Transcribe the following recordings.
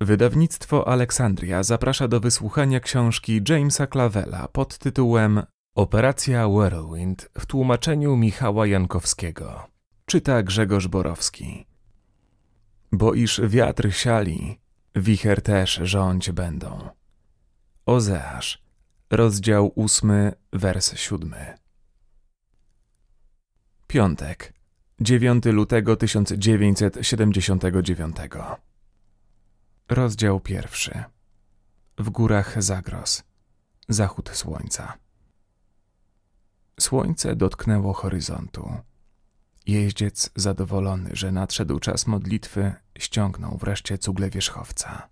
Wydawnictwo Aleksandria zaprasza do wysłuchania książki Jamesa Clavella pod tytułem Operacja Whirlwind w tłumaczeniu Michała Jankowskiego. Czyta Grzegorz Borowski. Bo iż wiatr siali, wicher też rządź będą. Ozeasz, rozdział ósmy, wers siódmy. Piątek, 9 lutego 1979 Rozdział pierwszy. W górach Zagros. Zachód słońca. Słońce dotknęło horyzontu. Jeździec, zadowolony, że nadszedł czas modlitwy, ściągnął wreszcie cugle wierzchowca.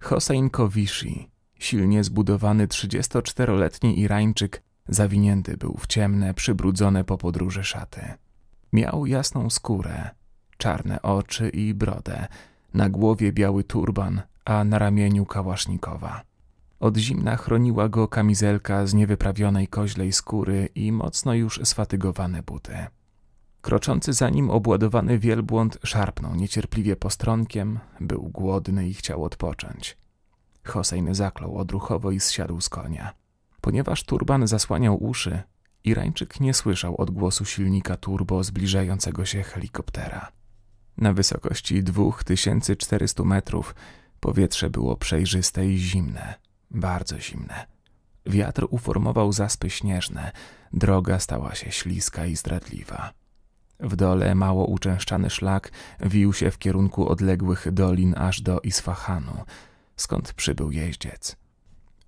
Hosein Kowishi, silnie zbudowany 34-letni Irańczyk, zawinięty był w ciemne, przybrudzone po podróży szaty. Miał jasną skórę, czarne oczy i brodę – na głowie biały turban, a na ramieniu kałasznikowa. Od zimna chroniła go kamizelka z niewyprawionej koźlej skóry i mocno już sfatygowane buty. Kroczący za nim obładowany wielbłąd szarpnął niecierpliwie postronkiem, był głodny i chciał odpocząć. Hosein zaklął odruchowo i zsiadł z konia. Ponieważ turban zasłaniał uszy, Irańczyk nie słyszał odgłosu silnika turbo zbliżającego się helikoptera. Na wysokości 2400 metrów powietrze było przejrzyste i zimne, bardzo zimne. Wiatr uformował zaspy śnieżne, droga stała się śliska i zdradliwa. W dole mało uczęszczany szlak wił się w kierunku odległych dolin aż do Isfahanu, skąd przybył jeździec.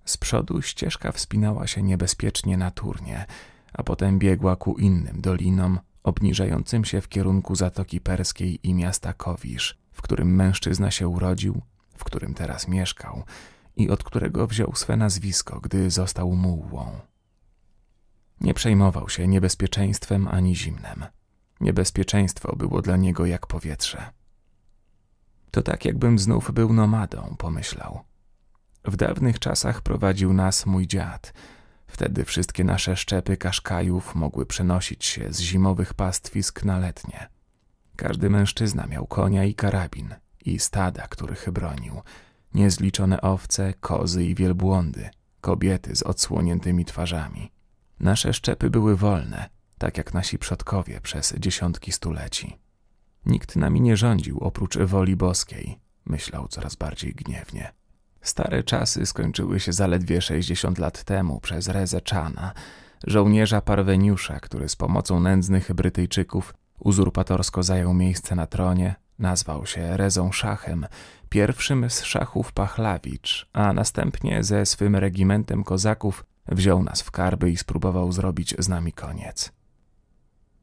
Z przodu ścieżka wspinała się niebezpiecznie na turnie, a potem biegła ku innym dolinom, obniżającym się w kierunku Zatoki Perskiej i miasta Kowisz, w którym mężczyzna się urodził, w którym teraz mieszkał i od którego wziął swe nazwisko, gdy został mułłą. Nie przejmował się niebezpieczeństwem ani zimnem. Niebezpieczeństwo było dla niego jak powietrze. To tak, jakbym znów był nomadą, pomyślał. W dawnych czasach prowadził nas mój dziad – Wtedy wszystkie nasze szczepy kaszkajów mogły przenosić się z zimowych pastwisk na letnie. Każdy mężczyzna miał konia i karabin i stada, których bronił, niezliczone owce, kozy i wielbłądy, kobiety z odsłoniętymi twarzami. Nasze szczepy były wolne, tak jak nasi przodkowie przez dziesiątki stuleci. Nikt nami nie rządził oprócz woli boskiej, myślał coraz bardziej gniewnie. Stare czasy skończyły się zaledwie 60 lat temu przez Reze Chana, żołnierza parweniusza, który z pomocą nędznych Brytyjczyków uzurpatorsko zajął miejsce na tronie, nazwał się Rezą Szachem, pierwszym z szachów Pachlawicz, a następnie ze swym regimentem kozaków wziął nas w karby i spróbował zrobić z nami koniec.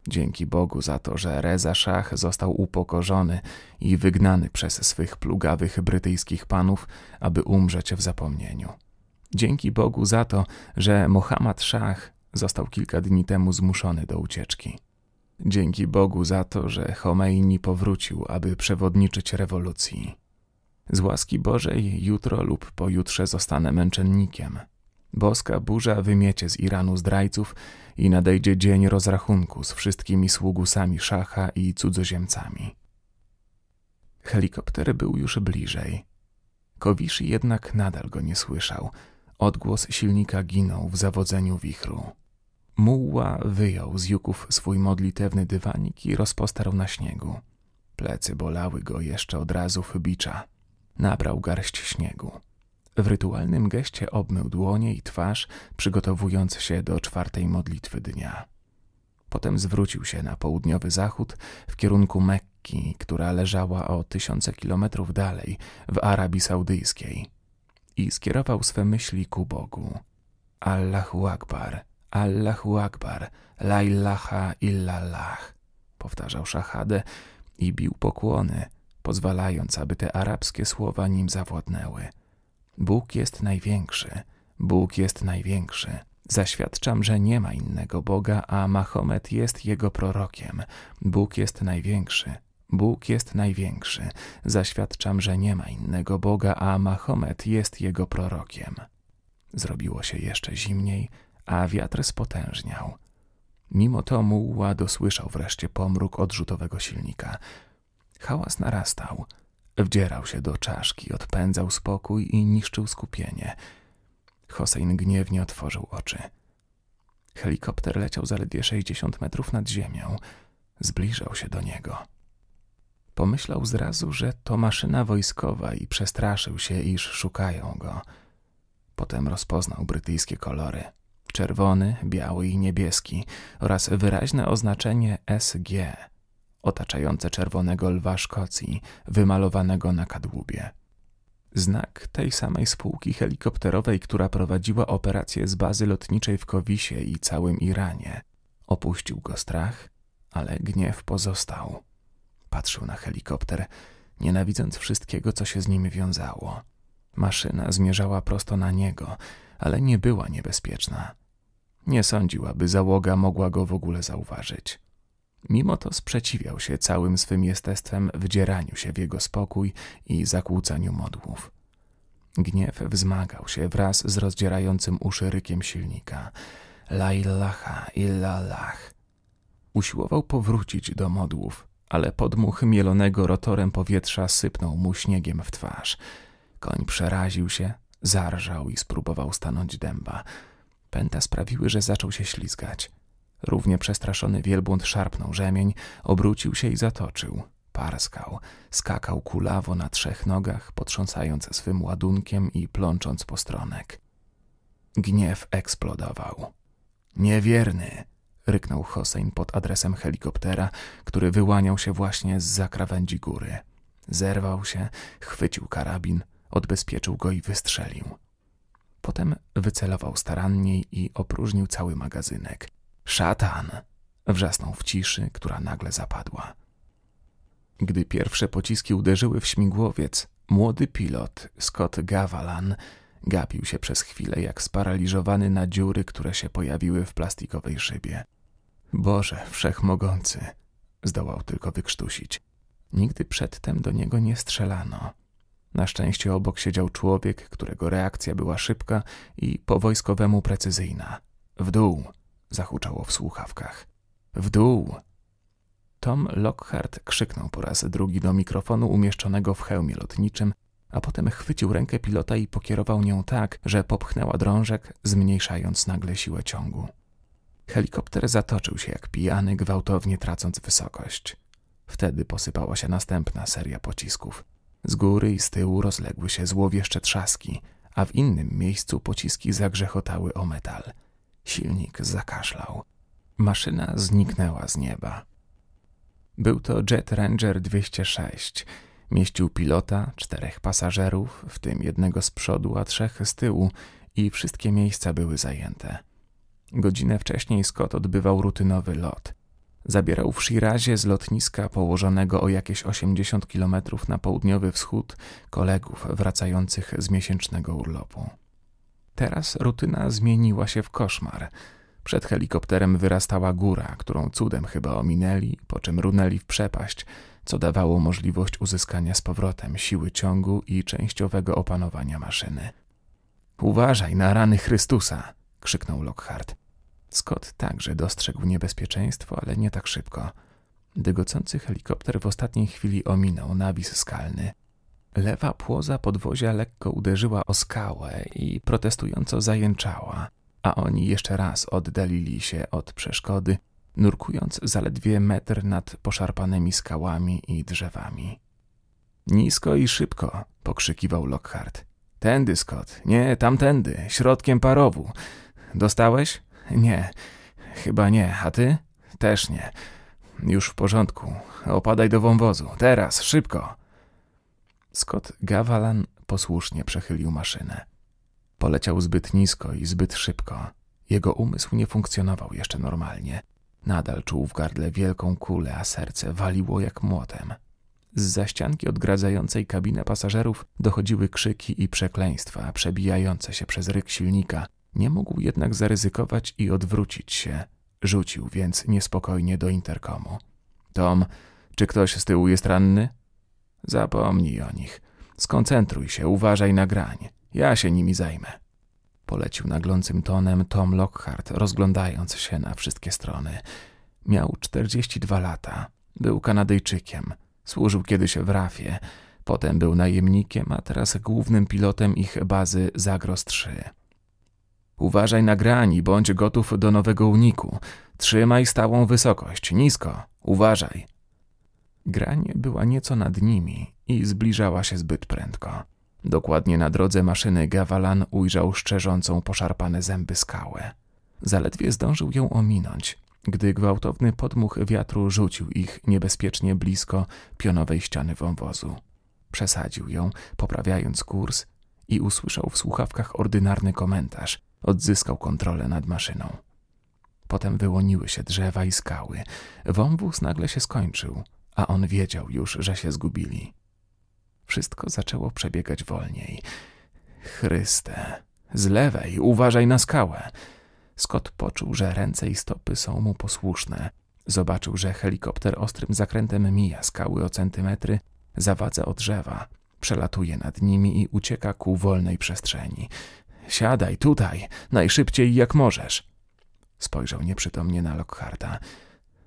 Dzięki Bogu za to, że Reza Szach został upokorzony i wygnany przez swych plugawych brytyjskich panów, aby umrzeć w zapomnieniu. Dzięki Bogu za to, że Mohammad Szach został kilka dni temu zmuszony do ucieczki. Dzięki Bogu za to, że Chomeini powrócił, aby przewodniczyć rewolucji. Z łaski Bożej jutro lub pojutrze zostanę męczennikiem. Boska burza wymiecie z Iranu zdrajców i nadejdzie dzień rozrachunku z wszystkimi sługusami szacha i cudzoziemcami. Helikopter był już bliżej. Kowiszy jednak nadal go nie słyszał. Odgłos silnika ginął w zawodzeniu wichru. Mułła wyjął z juków swój modlitewny dywanik i rozpostarł na śniegu. Plecy bolały go jeszcze od razu bicza. Nabrał garść śniegu. W rytualnym geście obmył dłonie i twarz, przygotowując się do czwartej modlitwy dnia. Potem zwrócił się na południowy zachód w kierunku Mekki, która leżała o tysiące kilometrów dalej, w Arabii Saudyjskiej, i skierował swe myśli ku Bogu. Allahu Akbar, Allahu Akbar, la ilaha illallah, powtarzał szachadę i bił pokłony, pozwalając, aby te arabskie słowa nim zawładnęły – Bóg jest największy, Bóg jest największy. Zaświadczam, że nie ma innego Boga, a Mahomet jest jego prorokiem. Bóg jest największy, Bóg jest największy. Zaświadczam, że nie ma innego Boga, a Mahomet jest jego prorokiem. Zrobiło się jeszcze zimniej, a wiatr spotężniał. Mimo to muła dosłyszał wreszcie pomruk odrzutowego silnika. Hałas narastał – Wdzierał się do czaszki, odpędzał spokój i niszczył skupienie. Hosein gniewnie otworzył oczy. Helikopter leciał zaledwie 60 metrów nad ziemią. Zbliżał się do niego. Pomyślał zrazu, że to maszyna wojskowa i przestraszył się, iż szukają go. Potem rozpoznał brytyjskie kolory: czerwony, biały i niebieski oraz wyraźne oznaczenie SG otaczające czerwonego lwa Szkocji, wymalowanego na kadłubie. Znak tej samej spółki helikopterowej, która prowadziła operacje z bazy lotniczej w Kowisie i całym Iranie. Opuścił go strach, ale gniew pozostał. Patrzył na helikopter, nienawidząc wszystkiego, co się z nim wiązało. Maszyna zmierzała prosto na niego, ale nie była niebezpieczna. Nie sądził, aby załoga mogła go w ogóle zauważyć. Mimo to sprzeciwiał się całym swym jestestwem wdzieraniu się w jego spokój i zakłócaniu modłów. Gniew wzmagał się wraz z rozdzierającym uszy rykiem silnika. La illaha illallah. Usiłował powrócić do modłów, ale podmuch mielonego rotorem powietrza sypnął mu śniegiem w twarz. Koń przeraził się, zarżał i spróbował stanąć dęba. Pęta sprawiły, że zaczął się ślizgać. Równie przestraszony wielbłąd szarpnął rzemień, obrócił się i zatoczył. Parskał, skakał kulawo na trzech nogach, potrząsając swym ładunkiem i plącząc stronek. Gniew eksplodował. Niewierny! ryknął Hosein pod adresem helikoptera, który wyłaniał się właśnie z zakrawędzi góry. Zerwał się, chwycił karabin, odbezpieczył go i wystrzelił. Potem wycelował starannie i opróżnił cały magazynek. Szatan! wrzasnął w ciszy, która nagle zapadła. Gdy pierwsze pociski uderzyły w śmigłowiec, młody pilot Scott Gavalan gapił się przez chwilę jak sparaliżowany na dziury, które się pojawiły w plastikowej szybie. Boże, wszechmogący! zdołał tylko wykrztusić. Nigdy przedtem do niego nie strzelano. Na szczęście obok siedział człowiek, którego reakcja była szybka i po wojskowemu precyzyjna. W dół! zahuczało w słuchawkach. W dół! Tom Lockhart krzyknął po raz drugi do mikrofonu umieszczonego w hełmie lotniczym, a potem chwycił rękę pilota i pokierował nią tak, że popchnęła drążek, zmniejszając nagle siłę ciągu. Helikopter zatoczył się jak pijany, gwałtownie tracąc wysokość. Wtedy posypała się następna seria pocisków. Z góry i z tyłu rozległy się złowieszcze trzaski, a w innym miejscu pociski zagrzechotały o metal – Silnik zakaszlał. Maszyna zniknęła z nieba. Był to Jet Ranger 206. Mieścił pilota, czterech pasażerów, w tym jednego z przodu, a trzech z tyłu, i wszystkie miejsca były zajęte. Godzinę wcześniej Scott odbywał rutynowy lot. Zabierał w Shirazie z lotniska położonego o jakieś 80 km na południowy wschód kolegów wracających z miesięcznego urlopu. Teraz rutyna zmieniła się w koszmar. Przed helikopterem wyrastała góra, którą cudem chyba ominęli, po czym runęli w przepaść, co dawało możliwość uzyskania z powrotem siły ciągu i częściowego opanowania maszyny. Uważaj na rany Chrystusa! krzyknął Lockhart. Scott także dostrzegł niebezpieczeństwo, ale nie tak szybko. Dygocący helikopter w ostatniej chwili ominął nawis skalny. Lewa płoza podwozia lekko uderzyła o skałę i protestująco zajęczała, a oni jeszcze raz oddalili się od przeszkody, nurkując zaledwie metr nad poszarpanymi skałami i drzewami. Nisko i szybko, pokrzykiwał Lockhart. Tędy, Scott, nie, tamtędy, środkiem parowu. Dostałeś? Nie, chyba nie, a ty? Też nie. Już w porządku, opadaj do wąwozu, teraz, szybko. Scott Gawalan posłusznie przechylił maszynę. Poleciał zbyt nisko i zbyt szybko. Jego umysł nie funkcjonował jeszcze normalnie. Nadal czuł w gardle wielką kulę, a serce waliło jak młotem. Z zaścianki odgradzającej kabinę pasażerów dochodziły krzyki i przekleństwa przebijające się przez ryk silnika. Nie mógł jednak zaryzykować i odwrócić się. Rzucił więc niespokojnie do interkomu. Tom, czy ktoś z tyłu jest ranny? Zapomnij o nich. Skoncentruj się, uważaj na grań. Ja się nimi zajmę. Polecił naglącym tonem Tom Lockhart, rozglądając się na wszystkie strony. Miał 42 lata. Był Kanadyjczykiem. Służył kiedyś w rafie. Potem był najemnikiem, a teraz głównym pilotem ich bazy Zagros 3. Uważaj na grani, bądź gotów do nowego uniku. Trzymaj stałą wysokość, nisko. Uważaj. Grań była nieco nad nimi i zbliżała się zbyt prędko. Dokładnie na drodze maszyny Gawalan ujrzał szczerzącą poszarpane zęby skałę. Zaledwie zdążył ją ominąć, gdy gwałtowny podmuch wiatru rzucił ich niebezpiecznie blisko pionowej ściany wąwozu. Przesadził ją, poprawiając kurs i usłyszał w słuchawkach ordynarny komentarz. Odzyskał kontrolę nad maszyną. Potem wyłoniły się drzewa i skały. Wąwóz nagle się skończył, a on wiedział już, że się zgubili. Wszystko zaczęło przebiegać wolniej. Chryste, z lewej, uważaj na skałę. Scott poczuł, że ręce i stopy są mu posłuszne. Zobaczył, że helikopter ostrym zakrętem mija skały o centymetry, zawadza o drzewa, przelatuje nad nimi i ucieka ku wolnej przestrzeni. Siadaj tutaj, najszybciej jak możesz. Spojrzał nieprzytomnie na Lockharta.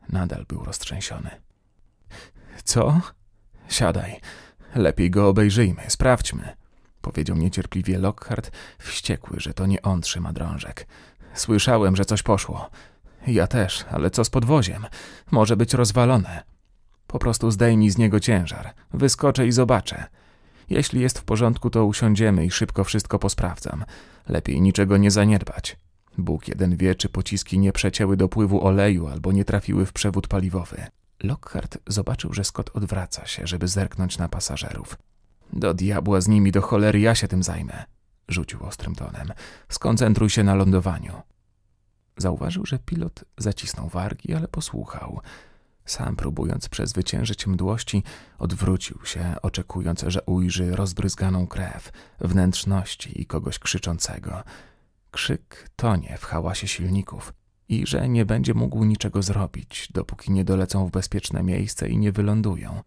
Nadal był roztrzęsiony. Co? Siadaj. Lepiej go obejrzyjmy, sprawdźmy. Powiedział niecierpliwie Lockhart, wściekły, że to nie on trzyma drążek. Słyszałem, że coś poszło. Ja też, ale co z podwoziem? Może być rozwalone. Po prostu zdejmij z niego ciężar. Wyskoczę i zobaczę. Jeśli jest w porządku, to usiądziemy i szybko wszystko posprawdzam. Lepiej niczego nie zaniedbać. Bóg jeden wie, czy pociski nie przecięły dopływu oleju albo nie trafiły w przewód paliwowy. Lockhart zobaczył, że Scott odwraca się, żeby zerknąć na pasażerów. Do diabła z nimi, do cholery, ja się tym zajmę, rzucił ostrym tonem. Skoncentruj się na lądowaniu. Zauważył, że pilot zacisnął wargi, ale posłuchał. Sam próbując przezwyciężyć mdłości, odwrócił się, oczekując, że ujrzy rozbryzganą krew, wnętrzności i kogoś krzyczącego. Krzyk tonie w hałasie silników i że nie będzie mógł niczego zrobić, dopóki nie dolecą w bezpieczne miejsce i nie wylądują.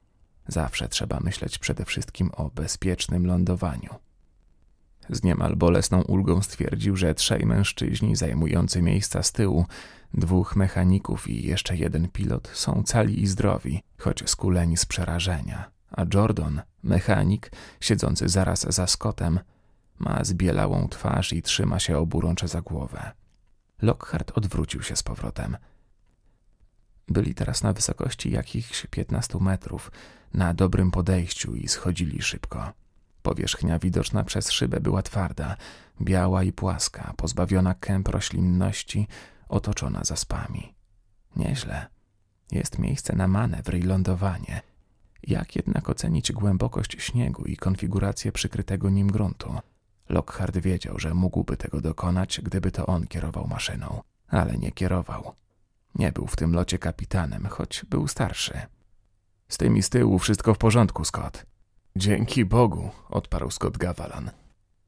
Zawsze trzeba myśleć przede wszystkim o bezpiecznym lądowaniu. Z niemal bolesną ulgą stwierdził, że trzej mężczyźni zajmujący miejsca z tyłu, dwóch mechaników i jeszcze jeden pilot są cali i zdrowi, choć skuleni z przerażenia, a Jordan, mechanik, siedzący zaraz za Scottem, ma zbielałą twarz i trzyma się oburącze za głowę. Lockhart odwrócił się z powrotem. Byli teraz na wysokości jakichś piętnastu metrów, na dobrym podejściu i schodzili szybko. Powierzchnia widoczna przez szybę była twarda, biała i płaska, pozbawiona kęp roślinności, otoczona zaspami. Nieźle. Jest miejsce na manewr i lądowanie. Jak jednak ocenić głębokość śniegu i konfigurację przykrytego nim gruntu? Lockhart wiedział, że mógłby tego dokonać, gdyby to on kierował maszyną, ale nie kierował. Nie był w tym locie kapitanem, choć był starszy. Z tymi z tyłu wszystko w porządku, Scott. Dzięki Bogu, odparł Scott Gawalan.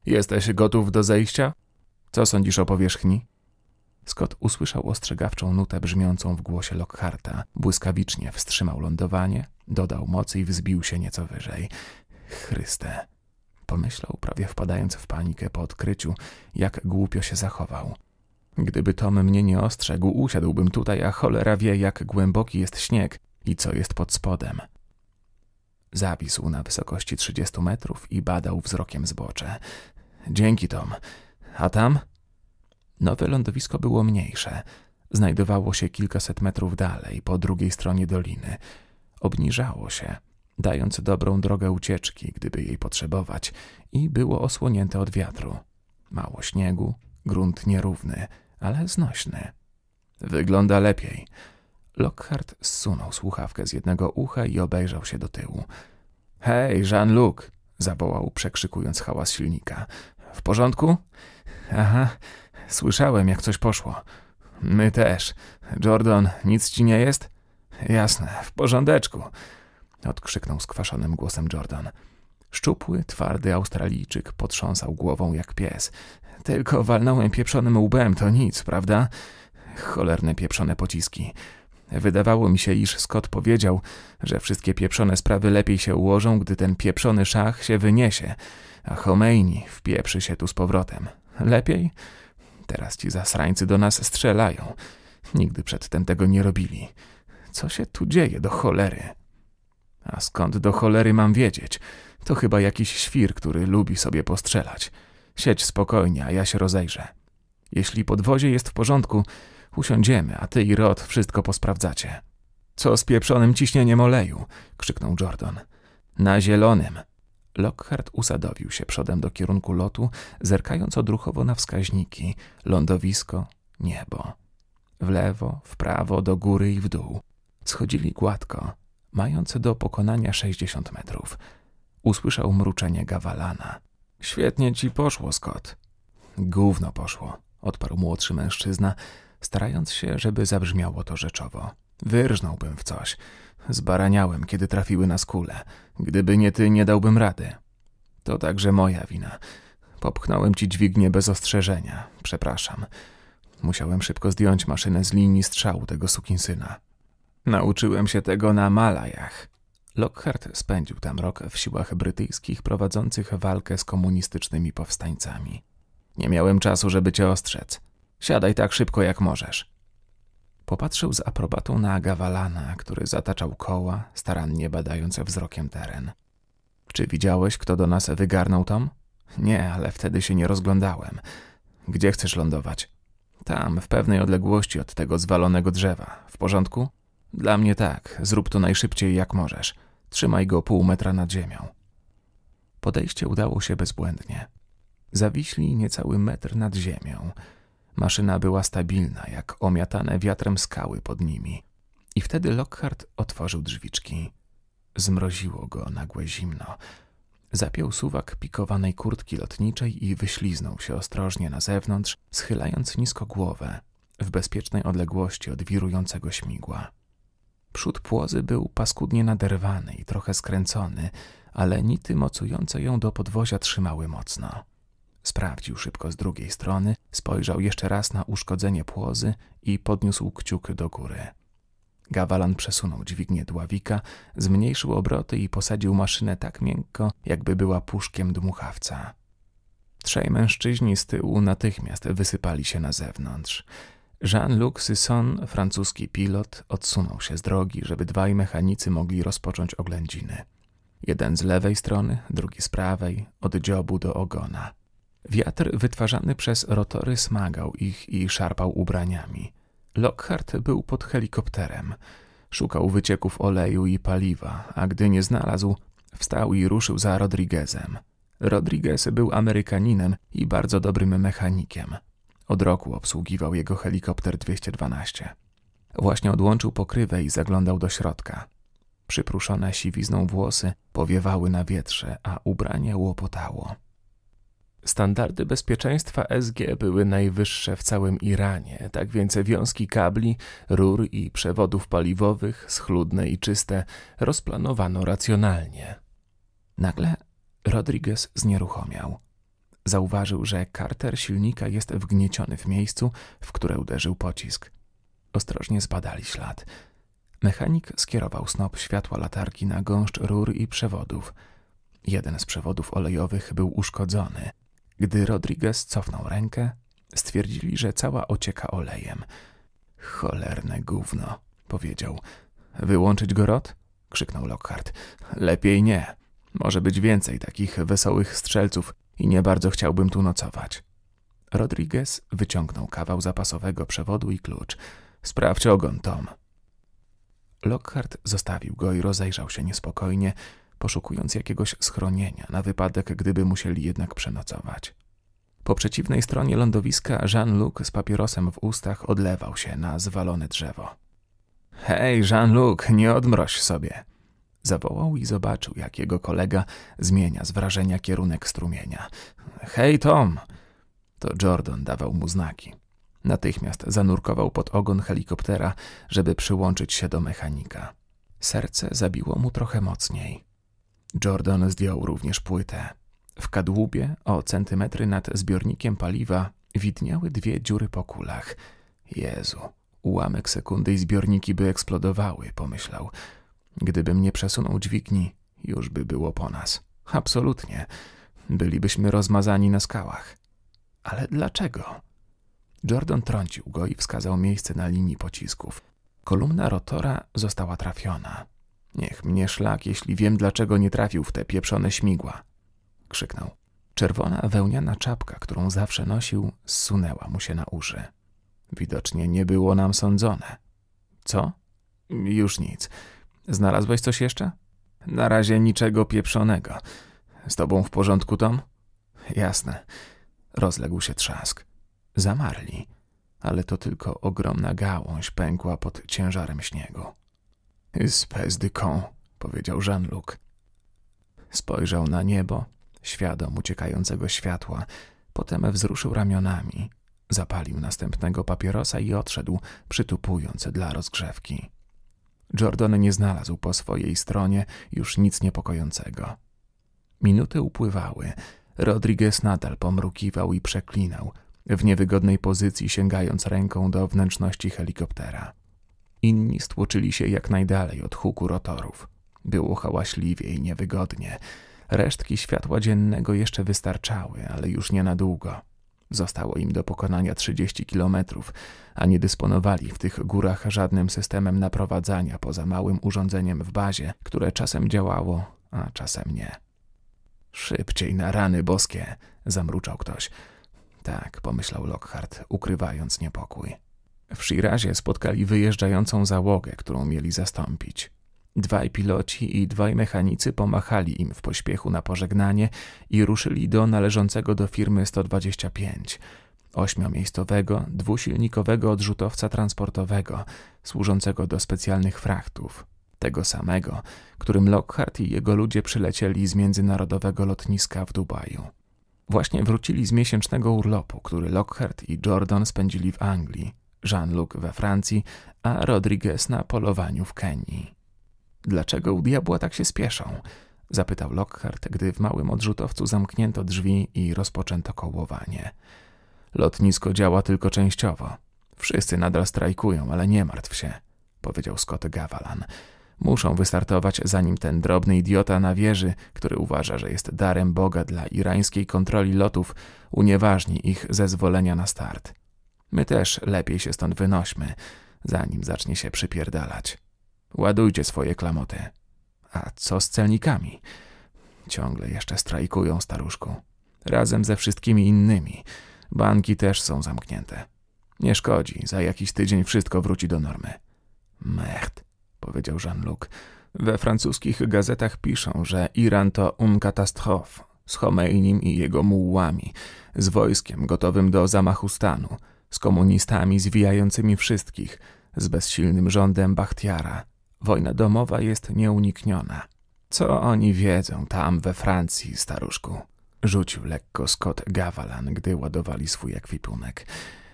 Jesteś gotów do zejścia? Co sądzisz o powierzchni? Scott usłyszał ostrzegawczą nutę brzmiącą w głosie Lockharta. Błyskawicznie wstrzymał lądowanie, dodał mocy i wzbił się nieco wyżej. Chryste, pomyślał, prawie wpadając w panikę po odkryciu, jak głupio się zachował. Gdyby Tom mnie nie ostrzegł, usiadłbym tutaj, a cholera wie, jak głęboki jest śnieg i co jest pod spodem. Zawisł na wysokości 30 metrów i badał wzrokiem zbocze. Dzięki, Tom. A tam? Nowe lądowisko było mniejsze. Znajdowało się kilkaset metrów dalej, po drugiej stronie doliny. Obniżało się, dając dobrą drogę ucieczki, gdyby jej potrzebować, i było osłonięte od wiatru. Mało śniegu, grunt nierówny, ale znośny. Wygląda lepiej. Lockhart zsunął słuchawkę z jednego ucha i obejrzał się do tyłu. Hej, Jean-Luc! zawołał, przekrzykując hałas silnika. W porządku? Aha, słyszałem, jak coś poszło. My też. Jordan, nic ci nie jest? Jasne, w porządeczku odkrzyknął skwaszonym głosem Jordan. Szczupły, twardy Australijczyk potrząsał głową jak pies. Tylko walnąłem pieprzonym łbem, to nic, prawda? Cholerne pieprzone pociski. Wydawało mi się, iż Scott powiedział, że wszystkie pieprzone sprawy lepiej się ułożą, gdy ten pieprzony szach się wyniesie, a Homeini wpieprzy się tu z powrotem. Lepiej? Teraz ci zasrańcy do nas strzelają. Nigdy przedtem tego nie robili. Co się tu dzieje do cholery? A skąd do cholery mam wiedzieć? To chyba jakiś świr, który lubi sobie postrzelać. Siedź spokojnie, a ja się rozejrzę. Jeśli podwozie jest w porządku, usiądziemy, a ty i Rod wszystko posprawdzacie. Co z pieprzonym ciśnieniem oleju? krzyknął Jordan. Na zielonym. Lockhart usadowił się przodem do kierunku lotu, zerkając odruchowo na wskaźniki, lądowisko, niebo. W lewo, w prawo, do góry i w dół. Schodzili gładko mając do pokonania 60 metrów. Usłyszał mruczenie gawalana. Świetnie ci poszło, Scott. Gówno poszło, odparł młodszy mężczyzna, starając się, żeby zabrzmiało to rzeczowo. Wyrżnąłbym w coś. Zbaraniałem, kiedy trafiły na skule. Gdyby nie ty, nie dałbym rady. To także moja wina. Popchnąłem ci dźwignię bez ostrzeżenia. Przepraszam. Musiałem szybko zdjąć maszynę z linii strzału tego sukinsyna. Nauczyłem się tego na Malajach. Lockhart spędził tam rok w siłach brytyjskich prowadzących walkę z komunistycznymi powstańcami. Nie miałem czasu, żeby cię ostrzec. Siadaj tak szybko, jak możesz. Popatrzył z aprobatą na Gawalana, który zataczał koła, starannie badając wzrokiem teren. Czy widziałeś, kto do nas wygarnął Tom? Nie, ale wtedy się nie rozglądałem. Gdzie chcesz lądować? Tam, w pewnej odległości od tego zwalonego drzewa. W porządku? Dla mnie tak, zrób to najszybciej jak możesz. Trzymaj go pół metra nad ziemią. Podejście udało się bezbłędnie. Zawiśli niecały metr nad ziemią. Maszyna była stabilna, jak omiatane wiatrem skały pod nimi. I wtedy Lockhart otworzył drzwiczki. Zmroziło go nagłe zimno. Zapiął suwak pikowanej kurtki lotniczej i wyśliznął się ostrożnie na zewnątrz, schylając nisko głowę w bezpiecznej odległości od wirującego śmigła. Przód płozy był paskudnie naderwany i trochę skręcony, ale nity mocujące ją do podwozia trzymały mocno. Sprawdził szybko z drugiej strony, spojrzał jeszcze raz na uszkodzenie płozy i podniósł kciuk do góry. Gawalan przesunął dźwignię dławika, zmniejszył obroty i posadził maszynę tak miękko, jakby była puszkiem dmuchawca. Trzej mężczyźni z tyłu natychmiast wysypali się na zewnątrz. Jean-Luc Sisson, francuski pilot, odsunął się z drogi, żeby dwaj mechanicy mogli rozpocząć oględziny. Jeden z lewej strony, drugi z prawej, od dziobu do ogona. Wiatr wytwarzany przez rotory smagał ich i szarpał ubraniami. Lockhart był pod helikopterem. Szukał wycieków oleju i paliwa, a gdy nie znalazł, wstał i ruszył za Rodriguezem. Rodriguez był Amerykaninem i bardzo dobrym mechanikiem. Od roku obsługiwał jego helikopter 212. Właśnie odłączył pokrywę i zaglądał do środka. Przypruszone siwizną włosy powiewały na wietrze, a ubranie łopotało. Standardy bezpieczeństwa SG były najwyższe w całym Iranie, tak więc wiązki kabli, rur i przewodów paliwowych, schludne i czyste, rozplanowano racjonalnie. Nagle Rodriguez znieruchomiał. Zauważył, że karter silnika jest wgnieciony w miejscu, w które uderzył pocisk. Ostrożnie zbadali ślad. Mechanik skierował snop światła latarki na gąszcz rur i przewodów. Jeden z przewodów olejowych był uszkodzony. Gdy Rodriguez cofnął rękę, stwierdzili, że cała ocieka olejem. Cholerne gówno, powiedział. Wyłączyć go krzyknął Lockhart. Lepiej nie. Może być więcej takich wesołych strzelców, i nie bardzo chciałbym tu nocować. Rodriguez wyciągnął kawał zapasowego przewodu i klucz. Sprawdź ogon, Tom. Lockhart zostawił go i rozejrzał się niespokojnie, poszukując jakiegoś schronienia na wypadek, gdyby musieli jednak przenocować. Po przeciwnej stronie lądowiska Jean-Luc z papierosem w ustach odlewał się na zwalone drzewo. Hej, Jean-Luc, nie odmroź sobie. Zawołał i zobaczył, jak jego kolega zmienia z wrażenia kierunek strumienia. Hej, Tom! To Jordan dawał mu znaki. Natychmiast zanurkował pod ogon helikoptera, żeby przyłączyć się do mechanika. Serce zabiło mu trochę mocniej. Jordan zdjął również płytę. W kadłubie, o centymetry nad zbiornikiem paliwa, widniały dwie dziury po kulach. Jezu, ułamek sekundy i zbiorniki by eksplodowały, pomyślał. Gdybym nie przesunął dźwigni, już by było po nas. Absolutnie. Bylibyśmy rozmazani na skałach. Ale dlaczego? Jordan trącił go i wskazał miejsce na linii pocisków. Kolumna rotora została trafiona. Niech mnie szlak, jeśli wiem, dlaczego nie trafił w te pieprzone śmigła. Krzyknął. Czerwona wełniana czapka, którą zawsze nosił, zsunęła mu się na uszy. Widocznie nie było nam sądzone. Co? Już nic. Znalazłeś coś jeszcze? Na razie niczego pieprzonego. Z tobą w porządku, Tom? Jasne. Rozległ się trzask. Zamarli, ale to tylko ogromna gałąź pękła pod ciężarem śniegu. Z pezdyką, powiedział Jean-Luc. Spojrzał na niebo, świadom uciekającego światła, potem wzruszył ramionami, zapalił następnego papierosa i odszedł, przytupując dla rozgrzewki. Jordan nie znalazł po swojej stronie już nic niepokojącego. Minuty upływały. Rodriguez nadal pomrukiwał i przeklinał, w niewygodnej pozycji sięgając ręką do wnętrzności helikoptera. Inni stłoczyli się jak najdalej od huku rotorów. Było hałaśliwie i niewygodnie. Resztki światła dziennego jeszcze wystarczały, ale już nie na długo. Zostało im do pokonania 30 kilometrów, a nie dysponowali w tych górach żadnym systemem naprowadzania poza małym urządzeniem w bazie, które czasem działało, a czasem nie. Szybciej na rany boskie, zamruczał ktoś. Tak, pomyślał Lockhart, ukrywając niepokój. W Shirazie spotkali wyjeżdżającą załogę, którą mieli zastąpić. Dwaj piloci i dwaj mechanicy pomachali im w pośpiechu na pożegnanie i ruszyli do należącego do firmy 125, ośmiomiejscowego, dwusilnikowego odrzutowca transportowego, służącego do specjalnych frachtów. Tego samego, którym Lockhart i jego ludzie przylecieli z międzynarodowego lotniska w Dubaju. Właśnie wrócili z miesięcznego urlopu, który Lockhart i Jordan spędzili w Anglii, Jean-Luc we Francji, a Rodriguez na polowaniu w Kenii. Dlaczego u diabła tak się spieszą? zapytał Lockhart, gdy w małym odrzutowcu zamknięto drzwi i rozpoczęto kołowanie. Lotnisko działa tylko częściowo. Wszyscy nadal strajkują, ale nie martw się, powiedział Scott Gawalan. Muszą wystartować, zanim ten drobny idiota na wieży, który uważa, że jest darem Boga dla irańskiej kontroli lotów, unieważni ich zezwolenia na start. My też lepiej się stąd wynośmy, zanim zacznie się przypierdalać. Ładujcie swoje klamoty. A co z celnikami? Ciągle jeszcze strajkują staruszką. Razem ze wszystkimi innymi. Banki też są zamknięte. Nie szkodzi, za jakiś tydzień wszystko wróci do normy. Mecht, powiedział Jean-Luc. We francuskich gazetach piszą, że Iran to un katastrof z Homeinim i jego mułłami, z wojskiem gotowym do zamachu stanu, z komunistami zwijającymi wszystkich, z bezsilnym rządem Bachtiara, Wojna domowa jest nieunikniona. Co oni wiedzą tam we Francji, staruszku? Rzucił lekko Scott Gawalan, gdy ładowali swój ekwipunek.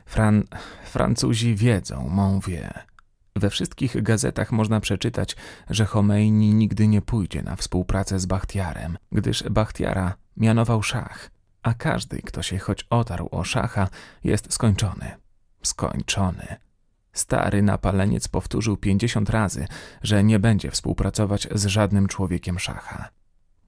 Fran... Francuzi wiedzą, mon We wszystkich gazetach można przeczytać, że Homeini nigdy nie pójdzie na współpracę z Bachtiarem, gdyż Bachtiara mianował szach, a każdy, kto się choć otarł o szacha, jest skończony. Skończony. Stary napaleniec powtórzył pięćdziesiąt razy, że nie będzie współpracować z żadnym człowiekiem szacha.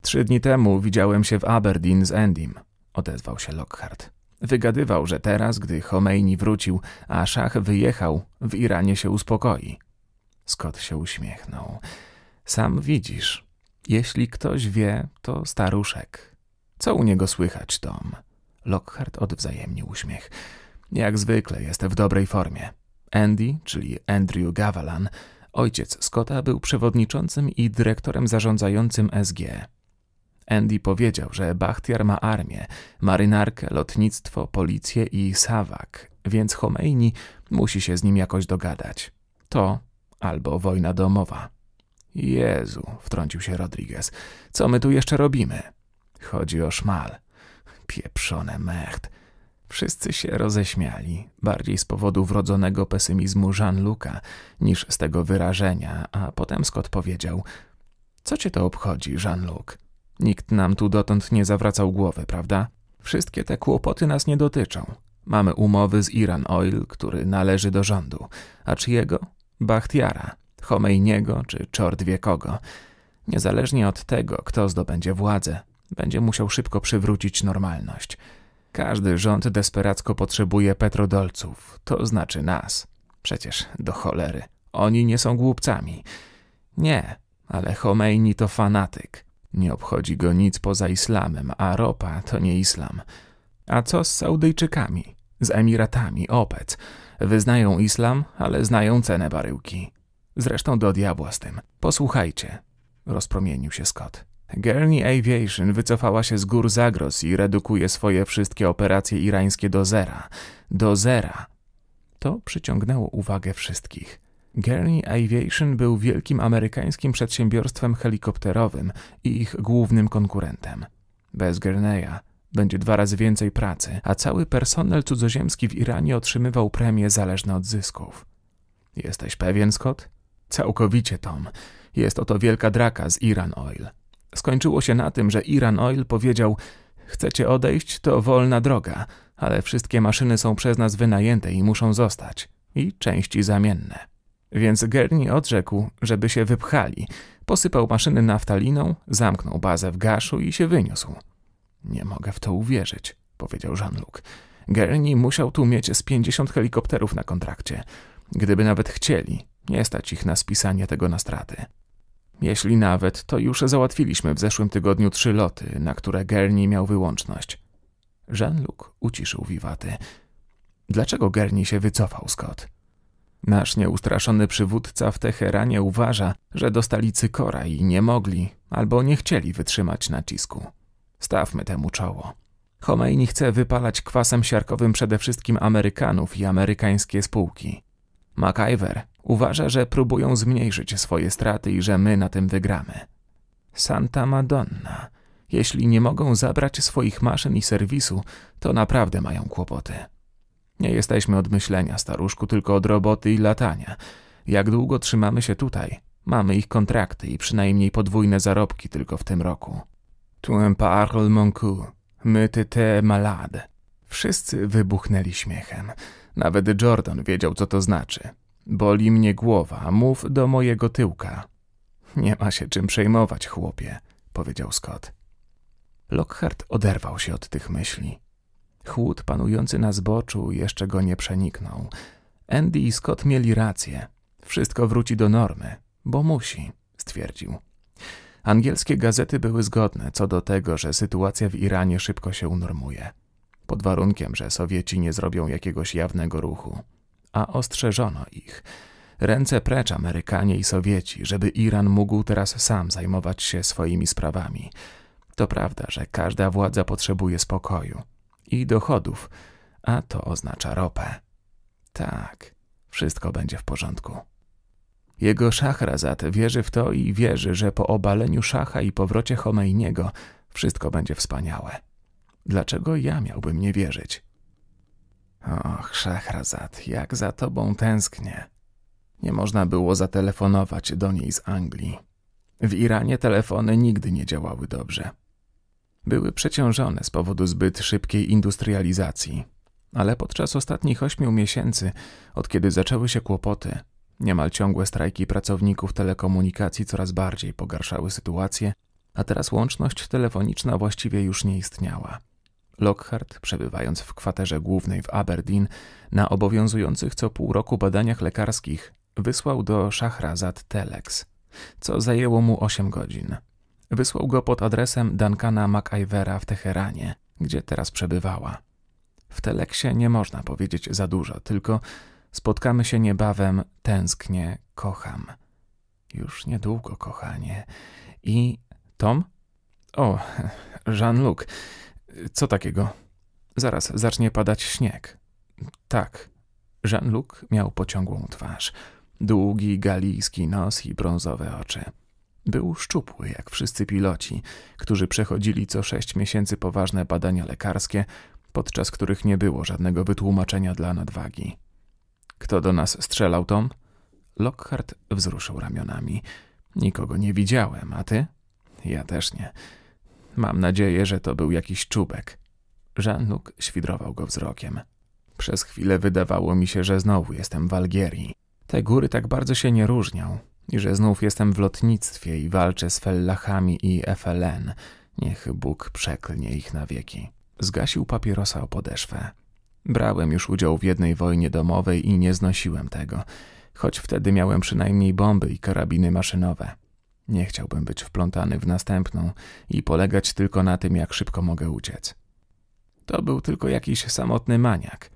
Trzy dni temu widziałem się w Aberdeen z Endym, odezwał się Lockhart. Wygadywał, że teraz, gdy Homeini wrócił, a szach wyjechał, w Iranie się uspokoi. Scott się uśmiechnął. Sam widzisz, jeśli ktoś wie, to staruszek. Co u niego słychać, Tom? Lockhart odwzajemnił uśmiech. Jak zwykle jest w dobrej formie. Andy, czyli Andrew Gavalan, ojciec Scotta, był przewodniczącym i dyrektorem zarządzającym SG. Andy powiedział, że Bachtiar ma armię, marynarkę, lotnictwo, policję i sawak, więc Khomeini musi się z nim jakoś dogadać. To albo wojna domowa. Jezu, wtrącił się Rodriguez, co my tu jeszcze robimy? Chodzi o szmal. Pieprzone mecht. Wszyscy się roześmiali, bardziej z powodu wrodzonego pesymizmu Jean-Luca niż z tego wyrażenia, a potem Scott powiedział: Co cię to obchodzi, Jean-Luc? Nikt nam tu dotąd nie zawracał głowy, prawda? Wszystkie te kłopoty nas nie dotyczą. Mamy umowy z Iran Oil, który należy do rządu, a czyjego? Bachtiara, Chomejniego czy czort wie kogo. Niezależnie od tego, kto zdobędzie władzę, będzie musiał szybko przywrócić normalność – każdy rząd desperacko potrzebuje petrodolców, to znaczy nas. Przecież do cholery. Oni nie są głupcami. Nie, ale Khomeini to fanatyk. Nie obchodzi go nic poza islamem, a ropa to nie islam. A co z Saudyjczykami? Z Emiratami, OPEC. Wyznają islam, ale znają cenę baryłki. Zresztą do diabła z tym. Posłuchajcie. Rozpromienił się Scott. Gurney Aviation wycofała się z gór Zagros i redukuje swoje wszystkie operacje irańskie do zera. Do zera. To przyciągnęło uwagę wszystkich. Gurney Aviation był wielkim amerykańskim przedsiębiorstwem helikopterowym i ich głównym konkurentem. Bez Gurneya będzie dwa razy więcej pracy, a cały personel cudzoziemski w Iranie otrzymywał premie zależne od zysków. Jesteś pewien, Scott? Całkowicie, Tom. Jest oto wielka draka z Iran Oil. Skończyło się na tym, że Iran Oil powiedział: Chcecie odejść, to wolna droga, ale wszystkie maszyny są przez nas wynajęte i muszą zostać, i części zamienne. Więc Gerni odrzekł, żeby się wypchali, posypał maszyny naftaliną, zamknął bazę w gaszu i się wyniósł. Nie mogę w to uwierzyć, powiedział Jean-Luc. Gerni musiał tu mieć z pięćdziesiąt helikopterów na kontrakcie. Gdyby nawet chcieli, nie stać ich na spisanie tego na straty. Jeśli nawet, to już załatwiliśmy w zeszłym tygodniu trzy loty, na które Gerni miał wyłączność. Jean-Luc uciszył wiwaty. Dlaczego Gerni się wycofał, Scott? Nasz nieustraszony przywódca w Teheranie uważa, że dostali cykora i nie mogli albo nie chcieli wytrzymać nacisku. Stawmy temu czoło. nie chce wypalać kwasem siarkowym przede wszystkim Amerykanów i amerykańskie spółki. MacIver uważa, że próbują zmniejszyć swoje straty i że my na tym wygramy. Santa Madonna. Jeśli nie mogą zabrać swoich maszyn i serwisu, to naprawdę mają kłopoty. Nie jesteśmy od myślenia, staruszku, tylko od roboty i latania. Jak długo trzymamy się tutaj? Mamy ich kontrakty i przynajmniej podwójne zarobki tylko w tym roku. Tu parle mon coup, my te malade. Wszyscy wybuchnęli śmiechem. Nawet Jordan wiedział, co to znaczy. Boli mnie głowa, mów do mojego tyłka. Nie ma się czym przejmować, chłopie, powiedział Scott. Lockhart oderwał się od tych myśli. Chłód panujący na zboczu jeszcze go nie przeniknął. Andy i Scott mieli rację. Wszystko wróci do normy, bo musi, stwierdził. Angielskie gazety były zgodne co do tego, że sytuacja w Iranie szybko się unormuje pod warunkiem, że Sowieci nie zrobią jakiegoś jawnego ruchu. A ostrzeżono ich. Ręce precz Amerykanie i Sowieci, żeby Iran mógł teraz sam zajmować się swoimi sprawami. To prawda, że każda władza potrzebuje spokoju i dochodów, a to oznacza ropę. Tak, wszystko będzie w porządku. Jego Szachrazat wierzy w to i wierzy, że po obaleniu Szacha i powrocie Chomejniego wszystko będzie wspaniałe. Dlaczego ja miałbym nie wierzyć? Och, Szachrazad, jak za tobą tęsknię. Nie można było zatelefonować do niej z Anglii. W Iranie telefony nigdy nie działały dobrze. Były przeciążone z powodu zbyt szybkiej industrializacji, ale podczas ostatnich ośmiu miesięcy, od kiedy zaczęły się kłopoty, niemal ciągłe strajki pracowników telekomunikacji coraz bardziej pogarszały sytuację, a teraz łączność telefoniczna właściwie już nie istniała. Lockhart, przebywając w kwaterze głównej w Aberdeen, na obowiązujących co pół roku badaniach lekarskich, wysłał do Szachrazad telex, co zajęło mu 8 godzin. Wysłał go pod adresem Duncana MacIvera w Teheranie, gdzie teraz przebywała. W teleksie nie można powiedzieć za dużo, tylko spotkamy się niebawem, tęsknię, kocham. Już niedługo, kochanie. I Tom? O, Jean-Luc. Co takiego? Zaraz zacznie padać śnieg. Tak. Jean-Luc miał pociągłą twarz, długi galijski nos i brązowe oczy. Był szczupły, jak wszyscy piloci, którzy przechodzili co sześć miesięcy poważne badania lekarskie, podczas których nie było żadnego wytłumaczenia dla nadwagi. Kto do nas strzelał, Tom? Lockhart wzruszył ramionami. Nikogo nie widziałem, a ty? Ja też nie. Mam nadzieję, że to był jakiś czubek. Żanluk luc świdrował go wzrokiem. Przez chwilę wydawało mi się, że znowu jestem w Algierii. Te góry tak bardzo się nie różnią i że znów jestem w lotnictwie i walczę z fellachami i FLN. Niech Bóg przeklnie ich na wieki. Zgasił papierosa o podeszwę. Brałem już udział w jednej wojnie domowej i nie znosiłem tego, choć wtedy miałem przynajmniej bomby i karabiny maszynowe. Nie chciałbym być wplątany w następną i polegać tylko na tym, jak szybko mogę uciec. To był tylko jakiś samotny maniak.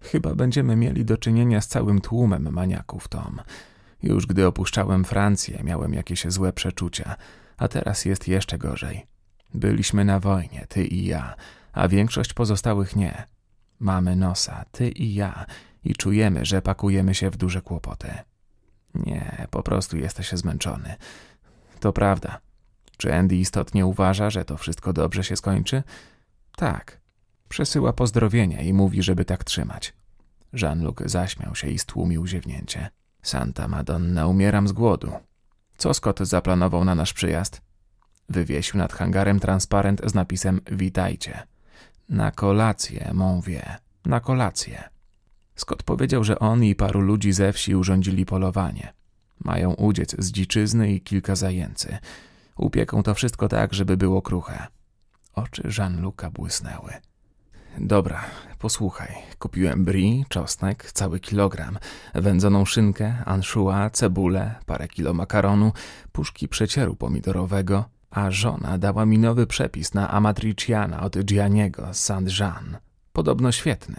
Chyba będziemy mieli do czynienia z całym tłumem maniaków, Tom. Już gdy opuszczałem Francję, miałem jakieś złe przeczucia, a teraz jest jeszcze gorzej. Byliśmy na wojnie, ty i ja, a większość pozostałych nie. Mamy nosa, ty i ja, i czujemy, że pakujemy się w duże kłopoty. Nie, po prostu jesteś zmęczony to prawda. Czy Andy istotnie uważa, że to wszystko dobrze się skończy? Tak. Przesyła pozdrowienia i mówi, żeby tak trzymać. Jean-Luc zaśmiał się i stłumił ziewnięcie. Santa Madonna, umieram z głodu. Co Scott zaplanował na nasz przyjazd? Wywiesił nad hangarem transparent z napisem Witajcie. Na kolację, mówię, wie. Na kolację. Scott powiedział, że on i paru ludzi ze wsi urządzili polowanie. Mają udziec z dziczyzny i kilka zajęcy. Upieką to wszystko tak, żeby było kruche. Oczy Jean-Luca błysnęły. Dobra, posłuchaj. Kupiłem brie, czosnek, cały kilogram, wędzoną szynkę, anchoa, cebulę, parę kilo makaronu, puszki przecieru pomidorowego, a żona dała mi nowy przepis na amatriciana od Gianniego z Saint-Jean. Podobno świetny.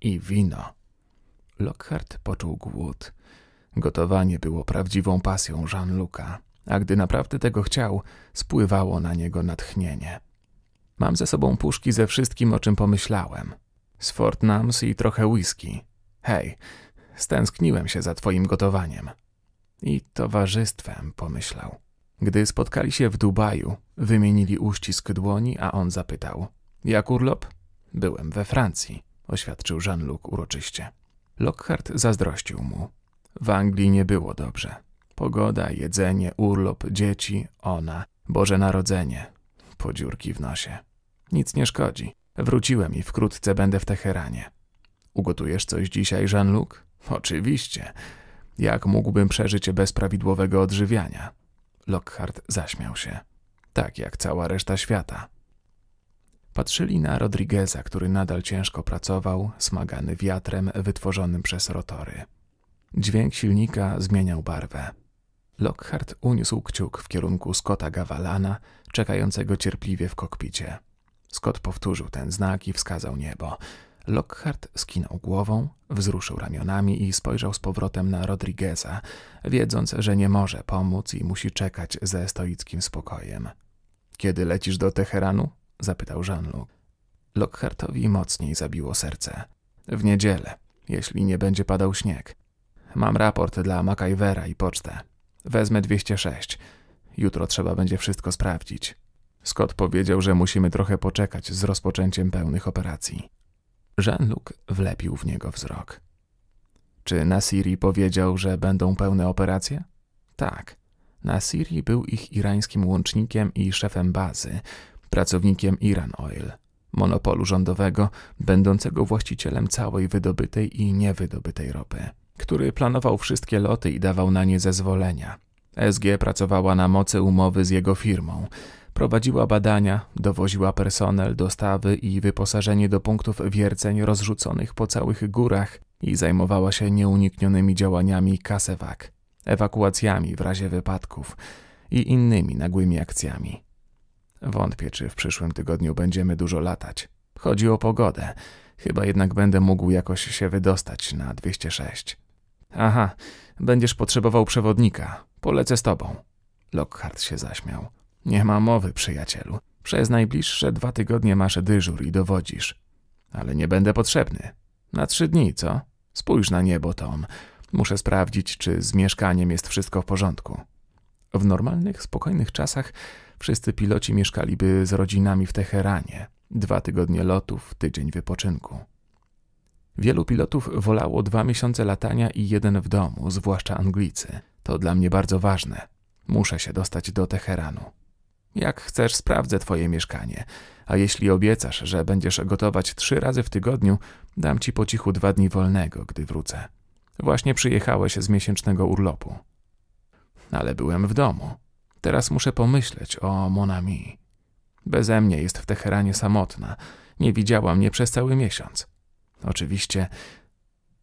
I wino. Lockhart poczuł głód. Gotowanie było prawdziwą pasją Jean-Luca, a gdy naprawdę tego chciał, spływało na niego natchnienie. Mam ze sobą puszki ze wszystkim, o czym pomyślałem. Z Fort Nams i trochę whisky. Hej, stęskniłem się za twoim gotowaniem. I towarzystwem, pomyślał. Gdy spotkali się w Dubaju, wymienili uścisk dłoni, a on zapytał. Jak urlop? Byłem we Francji, oświadczył Jean-Luc uroczyście. Lockhart zazdrościł mu. W Anglii nie było dobrze. Pogoda, jedzenie, urlop, dzieci, ona, Boże Narodzenie. Podziurki w nosie. Nic nie szkodzi. Wróciłem i wkrótce będę w Teheranie. Ugotujesz coś dzisiaj, Jean-Luc? Oczywiście. Jak mógłbym przeżyć bez prawidłowego odżywiania? Lockhart zaśmiał się. Tak jak cała reszta świata. Patrzyli na Rodrigueza, który nadal ciężko pracował, smagany wiatrem wytworzonym przez rotory. Dźwięk silnika zmieniał barwę. Lockhart uniósł kciuk w kierunku Scotta Gavalana, czekającego cierpliwie w kokpicie. Scott powtórzył ten znak i wskazał niebo. Lockhart skinął głową, wzruszył ramionami i spojrzał z powrotem na Rodrigueza, wiedząc, że nie może pomóc i musi czekać ze stoickim spokojem. Kiedy lecisz do Teheranu? zapytał Jean-Luc. Lockhartowi mocniej zabiło serce. W niedzielę, jeśli nie będzie padał śnieg. Mam raport dla MacIvera i pocztę. Wezmę 206. Jutro trzeba będzie wszystko sprawdzić. Scott powiedział, że musimy trochę poczekać z rozpoczęciem pełnych operacji. Jean-Luc wlepił w niego wzrok. Czy Nasiri powiedział, że będą pełne operacje? Tak. Nasiri był ich irańskim łącznikiem i szefem bazy, pracownikiem Iran Oil, monopolu rządowego, będącego właścicielem całej wydobytej i niewydobytej ropy który planował wszystkie loty i dawał na nie zezwolenia. SG pracowała na mocy umowy z jego firmą. Prowadziła badania, dowoziła personel, dostawy i wyposażenie do punktów wierceń rozrzuconych po całych górach i zajmowała się nieuniknionymi działaniami kasewak, ewakuacjami w razie wypadków i innymi nagłymi akcjami. Wątpię, czy w przyszłym tygodniu będziemy dużo latać. Chodzi o pogodę. Chyba jednak będę mógł jakoś się wydostać na 206. Aha, będziesz potrzebował przewodnika. Polecę z tobą. Lockhart się zaśmiał. Nie ma mowy, przyjacielu. Przez najbliższe dwa tygodnie masz dyżur i dowodzisz. Ale nie będę potrzebny. Na trzy dni, co? Spójrz na niebo, Tom. Muszę sprawdzić, czy z mieszkaniem jest wszystko w porządku. W normalnych, spokojnych czasach wszyscy piloci mieszkaliby z rodzinami w Teheranie. Dwa tygodnie lotów, tydzień wypoczynku. Wielu pilotów wolało dwa miesiące latania i jeden w domu, zwłaszcza Anglicy. To dla mnie bardzo ważne. Muszę się dostać do Teheranu. Jak chcesz, sprawdzę twoje mieszkanie. A jeśli obiecasz, że będziesz gotować trzy razy w tygodniu, dam ci po cichu dwa dni wolnego, gdy wrócę. Właśnie przyjechałeś z miesięcznego urlopu. Ale byłem w domu. Teraz muszę pomyśleć o Monami. Beze mnie jest w Teheranie samotna. Nie widziała mnie przez cały miesiąc. Oczywiście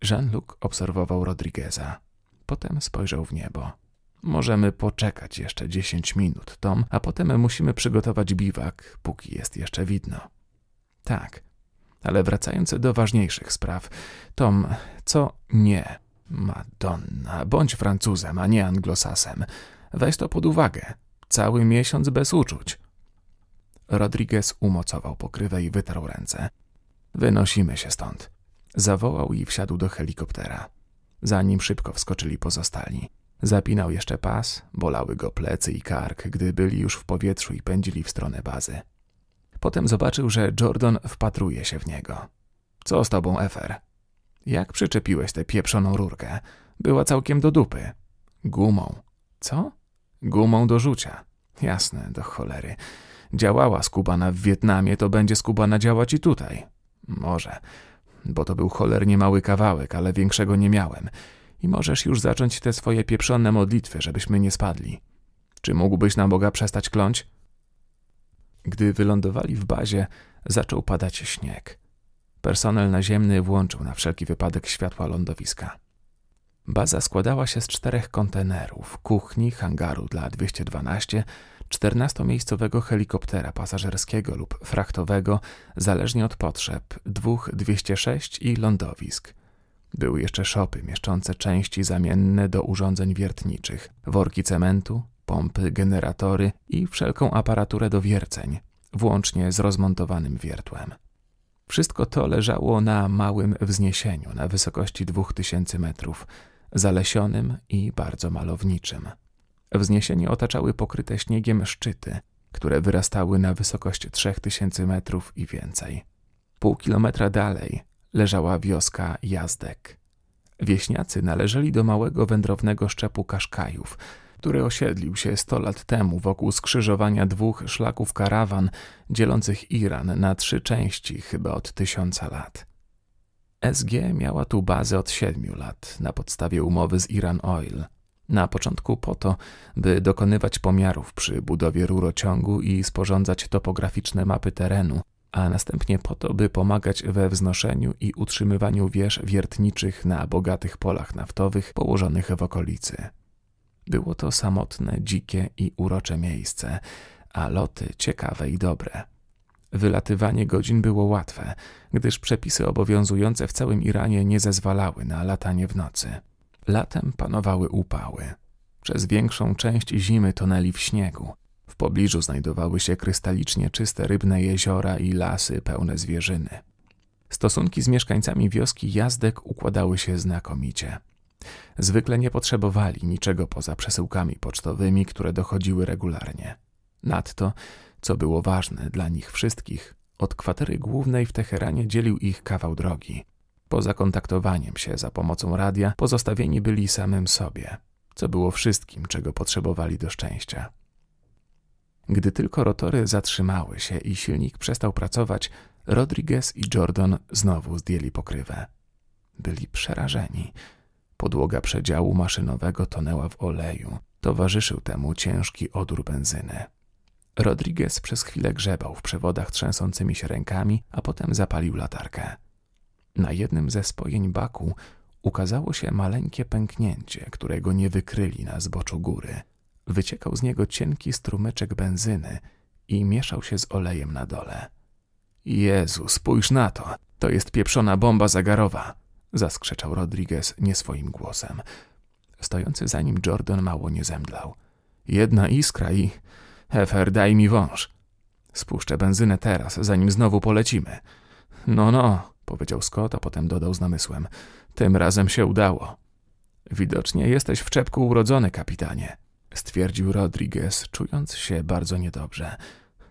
Jean-Luc obserwował Rodrigueza. Potem spojrzał w niebo. Możemy poczekać jeszcze dziesięć minut, Tom, a potem musimy przygotować biwak, póki jest jeszcze widno. Tak, ale wracając do ważniejszych spraw. Tom, co nie? Madonna, bądź Francuzem, a nie Anglosasem. Weź to pod uwagę. Cały miesiąc bez uczuć. Rodriguez umocował pokrywę i wytarł ręce. Wynosimy się stąd. Zawołał i wsiadł do helikoptera. Za nim szybko wskoczyli pozostali. Zapinał jeszcze pas, bolały go plecy i kark, gdy byli już w powietrzu i pędzili w stronę bazy. Potem zobaczył, że Jordan wpatruje się w niego. Co z tobą, Efer? Jak przyczepiłeś tę pieprzoną rurkę? Była całkiem do dupy. Gumą. Co? Gumą do rzucia. Jasne, do cholery. Działała skubana w Wietnamie, to będzie skubana działać i tutaj. Może, bo to był cholernie mały kawałek, ale większego nie miałem. I możesz już zacząć te swoje pieprzone modlitwy, żebyśmy nie spadli. Czy mógłbyś na Boga przestać kląć? Gdy wylądowali w bazie, zaczął padać śnieg. Personel naziemny włączył na wszelki wypadek światła lądowiska. Baza składała się z czterech kontenerów, kuchni, hangaru dla 212, 14-miejscowego helikoptera pasażerskiego lub frachtowego, zależnie od potrzeb, dwóch 206 i lądowisk. Były jeszcze szopy mieszczące części zamienne do urządzeń wiertniczych, worki cementu, pompy, generatory i wszelką aparaturę do wierceń, włącznie z rozmontowanym wiertłem. Wszystko to leżało na małym wzniesieniu na wysokości 2000 metrów, zalesionym i bardzo malowniczym. Wzniesienie otaczały pokryte śniegiem szczyty, które wyrastały na wysokość 3000 metrów i więcej. Pół kilometra dalej leżała wioska Jazdek. Wieśniacy należeli do małego wędrownego szczepu Kaszkajów, który osiedlił się 100 lat temu wokół skrzyżowania dwóch szlaków karawan dzielących Iran na trzy części chyba od tysiąca lat. SG miała tu bazę od siedmiu lat na podstawie umowy z Iran Oil – na początku po to, by dokonywać pomiarów przy budowie rurociągu i sporządzać topograficzne mapy terenu, a następnie po to, by pomagać we wznoszeniu i utrzymywaniu wież wiertniczych na bogatych polach naftowych położonych w okolicy. Było to samotne, dzikie i urocze miejsce, a loty ciekawe i dobre. Wylatywanie godzin było łatwe, gdyż przepisy obowiązujące w całym Iranie nie zezwalały na latanie w nocy. Latem panowały upały. Przez większą część zimy tonęli w śniegu. W pobliżu znajdowały się krystalicznie czyste rybne jeziora i lasy pełne zwierzyny. Stosunki z mieszkańcami wioski Jazdek układały się znakomicie. Zwykle nie potrzebowali niczego poza przesyłkami pocztowymi, które dochodziły regularnie. Nadto, co było ważne dla nich wszystkich, od kwatery głównej w Teheranie dzielił ich kawał drogi. Po kontaktowaniem się za pomocą radia, pozostawieni byli samym sobie, co było wszystkim, czego potrzebowali do szczęścia. Gdy tylko rotory zatrzymały się i silnik przestał pracować, Rodriguez i Jordan znowu zdjęli pokrywę. Byli przerażeni. Podłoga przedziału maszynowego tonęła w oleju. Towarzyszył temu ciężki odór benzyny. Rodriguez przez chwilę grzebał w przewodach trzęsącymi się rękami, a potem zapalił latarkę. Na jednym ze spojeń baku ukazało się maleńkie pęknięcie, którego nie wykryli na zboczu góry. Wyciekał z niego cienki strumyczek benzyny i mieszał się z olejem na dole. Jezu, spójrz na to! To jest pieprzona bomba zagarowa! zaskrzeczał Rodriguez nieswoim głosem. Stojący za nim Jordan mało nie zemdlał. Jedna iskra i. Hefer, daj mi wąż. Spuszczę benzynę teraz, zanim znowu polecimy. No, no powiedział Scott, a potem dodał z namysłem. Tym razem się udało. Widocznie jesteś w czepku urodzony, kapitanie, stwierdził Rodriguez, czując się bardzo niedobrze.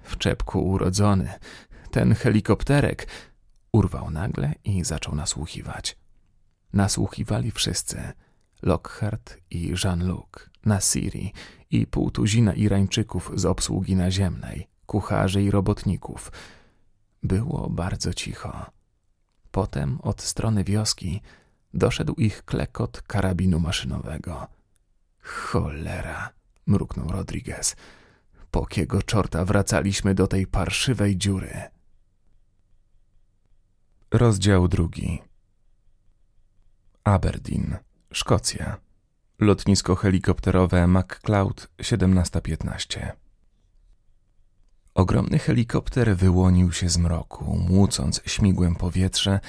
W czepku urodzony. Ten helikopterek urwał nagle i zaczął nasłuchiwać. Nasłuchiwali wszyscy. Lockhart i Jean-Luc, Nasiri i półtuzina Irańczyków z obsługi naziemnej, kucharzy i robotników. Było bardzo cicho. Potem od strony wioski doszedł ich klekot karabinu maszynowego. Cholera, mruknął Rodriguez. Po kiego czorta wracaliśmy do tej parszywej dziury? Rozdział drugi. Aberdeen, Szkocja. Lotnisko helikopterowe McCloud 1715. Ogromny helikopter wyłonił się z mroku, młócąc śmigłem powietrze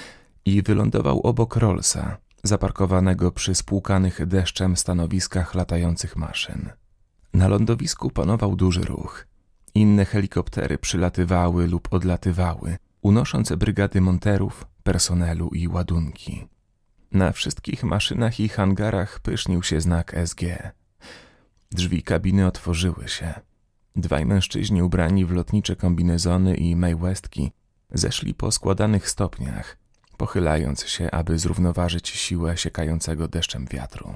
i wylądował obok Rollsa, zaparkowanego przy spłukanych deszczem stanowiskach latających maszyn. Na lądowisku panował duży ruch. Inne helikoptery przylatywały lub odlatywały, unosząc brygady monterów, personelu i ładunki. Na wszystkich maszynach i hangarach pysznił się znak SG. Drzwi kabiny otworzyły się. Dwaj mężczyźni ubrani w lotnicze kombinezony i majwestki zeszli po składanych stopniach, pochylając się, aby zrównoważyć siłę siekającego deszczem wiatru.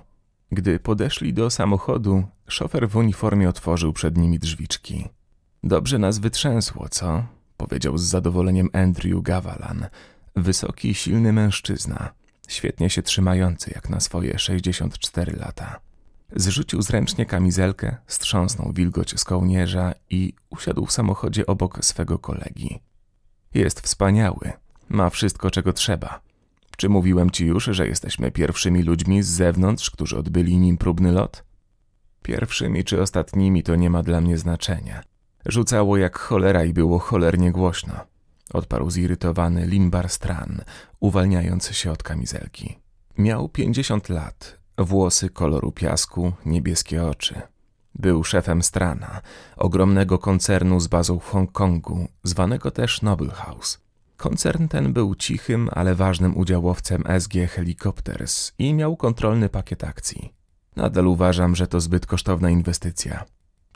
Gdy podeszli do samochodu, szofer w uniformie otworzył przed nimi drzwiczki. Dobrze nas wytrzęsło, co? powiedział z zadowoleniem Andrew Gavalan, wysoki, silny mężczyzna, świetnie się trzymający jak na swoje 64 lata. Zrzucił zręcznie kamizelkę, strząsnął wilgoć z kołnierza i usiadł w samochodzie obok swego kolegi. Jest wspaniały, ma wszystko czego trzeba. Czy mówiłem ci już, że jesteśmy pierwszymi ludźmi z zewnątrz, którzy odbyli nim próbny lot? Pierwszymi czy ostatnimi to nie ma dla mnie znaczenia. Rzucało jak cholera i było cholernie głośno. Odparł zirytowany Limbar Stran, uwalniający się od kamizelki. Miał pięćdziesiąt lat, włosy koloru piasku, niebieskie oczy. Był szefem Strana, ogromnego koncernu z bazą w Hongkongu, zwanego też Noble House. Koncern ten był cichym, ale ważnym udziałowcem SG Helicopters i miał kontrolny pakiet akcji. Nadal uważam, że to zbyt kosztowna inwestycja.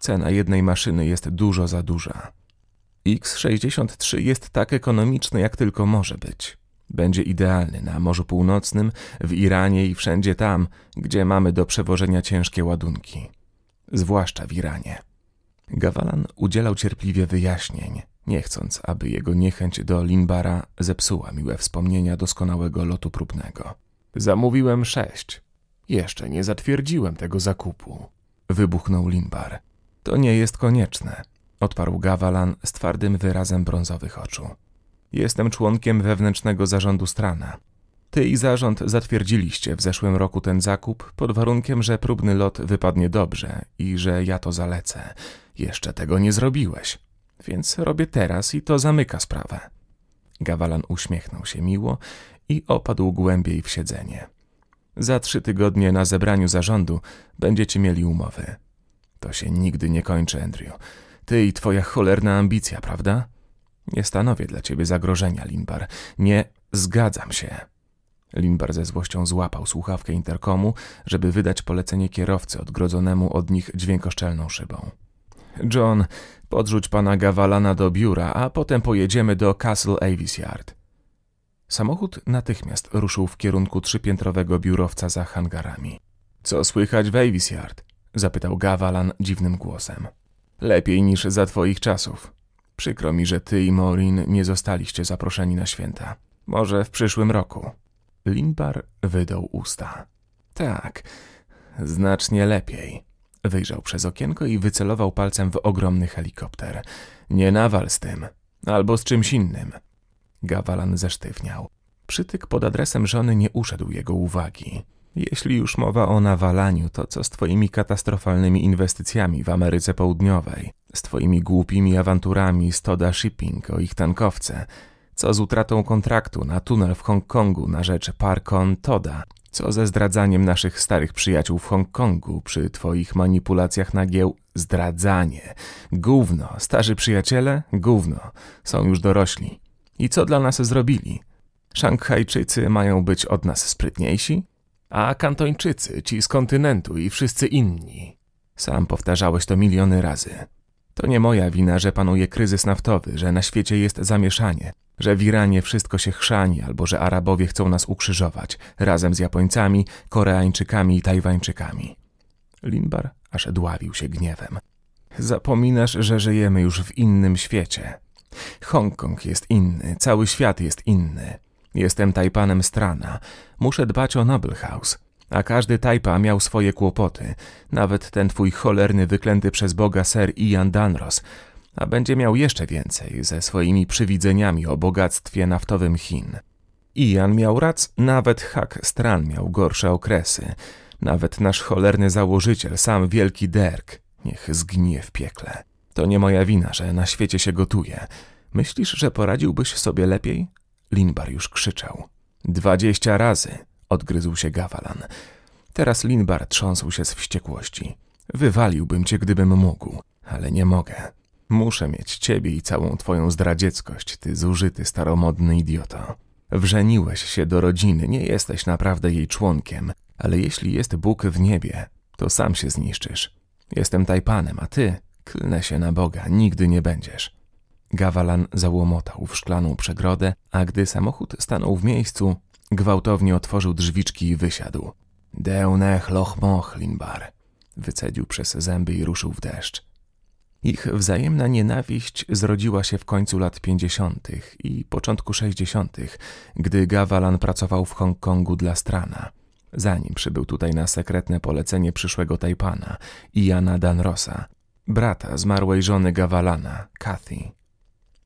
Cena jednej maszyny jest dużo za duża. X63 jest tak ekonomiczny, jak tylko może być. Będzie idealny na Morzu Północnym, w Iranie i wszędzie tam, gdzie mamy do przewożenia ciężkie ładunki. Zwłaszcza w Iranie. Gawalan udzielał cierpliwie wyjaśnień, nie chcąc, aby jego niechęć do Limbara zepsuła miłe wspomnienia doskonałego lotu próbnego. Zamówiłem sześć. Jeszcze nie zatwierdziłem tego zakupu. Wybuchnął Limbar. To nie jest konieczne, odparł Gawalan z twardym wyrazem brązowych oczu. Jestem członkiem wewnętrznego zarządu strana. Ty i zarząd zatwierdziliście w zeszłym roku ten zakup pod warunkiem, że próbny lot wypadnie dobrze i że ja to zalecę. Jeszcze tego nie zrobiłeś, więc robię teraz i to zamyka sprawę. Gawalan uśmiechnął się miło i opadł głębiej w siedzenie. Za trzy tygodnie na zebraniu zarządu będziecie mieli umowy. To się nigdy nie kończy, Andrew. Ty i twoja cholerna ambicja, prawda? Nie stanowię dla ciebie zagrożenia, Limbar. Nie zgadzam się. Limbar ze złością złapał słuchawkę interkomu, żeby wydać polecenie kierowcy odgrodzonemu od nich dźwiękoszczelną szybą. John, podrzuć pana Gawalana do biura, a potem pojedziemy do Castle Avis Yard. Samochód natychmiast ruszył w kierunku trzypiętrowego biurowca za hangarami. Co słychać w Avis Yard? zapytał Gawalan dziwnym głosem. Lepiej niż za twoich czasów. Przykro mi, że ty i Morin nie zostaliście zaproszeni na święta. Może w przyszłym roku. Limbar wydał usta. Tak, znacznie lepiej. Wyjrzał przez okienko i wycelował palcem w ogromny helikopter. Nie nawal z tym. Albo z czymś innym. Gawalan zesztywniał. Przytyk pod adresem żony nie uszedł jego uwagi. Jeśli już mowa o nawalaniu, to co z twoimi katastrofalnymi inwestycjami w Ameryce Południowej? z twoimi głupimi awanturami Stoda Shipping o ich tankowce, co z utratą kontraktu na tunel w Hongkongu na rzecz Parkon Toda, co ze zdradzaniem naszych starych przyjaciół w Hongkongu przy twoich manipulacjach na nagieł zdradzanie. Gówno, starzy przyjaciele, gówno, są już dorośli. I co dla nas zrobili? Szanghajczycy mają być od nas sprytniejsi? A Kantończycy, ci z kontynentu i wszyscy inni. Sam powtarzałeś to miliony razy. To nie moja wina, że panuje kryzys naftowy, że na świecie jest zamieszanie, że w Iranie wszystko się chrzani albo że Arabowie chcą nas ukrzyżować razem z Japońcami, Koreańczykami i Tajwańczykami. Limbar aż dławił się gniewem. Zapominasz, że żyjemy już w innym świecie. Hongkong jest inny, cały świat jest inny. Jestem Tajpanem Strana. Muszę dbać o Noble House. A każdy tajpa miał swoje kłopoty, nawet ten twój cholerny, wyklęty przez Boga ser Ian Danros, a będzie miał jeszcze więcej ze swoimi przywidzeniami o bogactwie naftowym Chin. Ian miał rac, nawet hak stran miał gorsze okresy. Nawet nasz cholerny założyciel, sam wielki Derk, niech zgnie w piekle. To nie moja wina, że na świecie się gotuje. Myślisz, że poradziłbyś sobie lepiej? Linbar już krzyczał. Dwadzieścia razy odgryzł się Gawalan. Teraz Linbar trząsł się z wściekłości. Wywaliłbym cię, gdybym mógł, ale nie mogę. Muszę mieć ciebie i całą twoją zdradzieckość, ty zużyty, staromodny idioto. Wrzeniłeś się do rodziny, nie jesteś naprawdę jej członkiem, ale jeśli jest Bóg w niebie, to sam się zniszczysz. Jestem Tajpanem, a ty, klnę się na Boga, nigdy nie będziesz. Gawalan załomotał w szklaną przegrodę, a gdy samochód stanął w miejscu, Gwałtownie otworzył drzwiczki i wysiadł. Deunech loch Linbar. Wycedził przez zęby i ruszył w deszcz. Ich wzajemna nienawiść zrodziła się w końcu lat pięćdziesiątych i początku sześćdziesiątych, gdy Gawalan pracował w Hongkongu dla Strana, zanim przybył tutaj na sekretne polecenie przyszłego Tajpana, Jana Danrosa, brata zmarłej żony Gawalana, Kathy.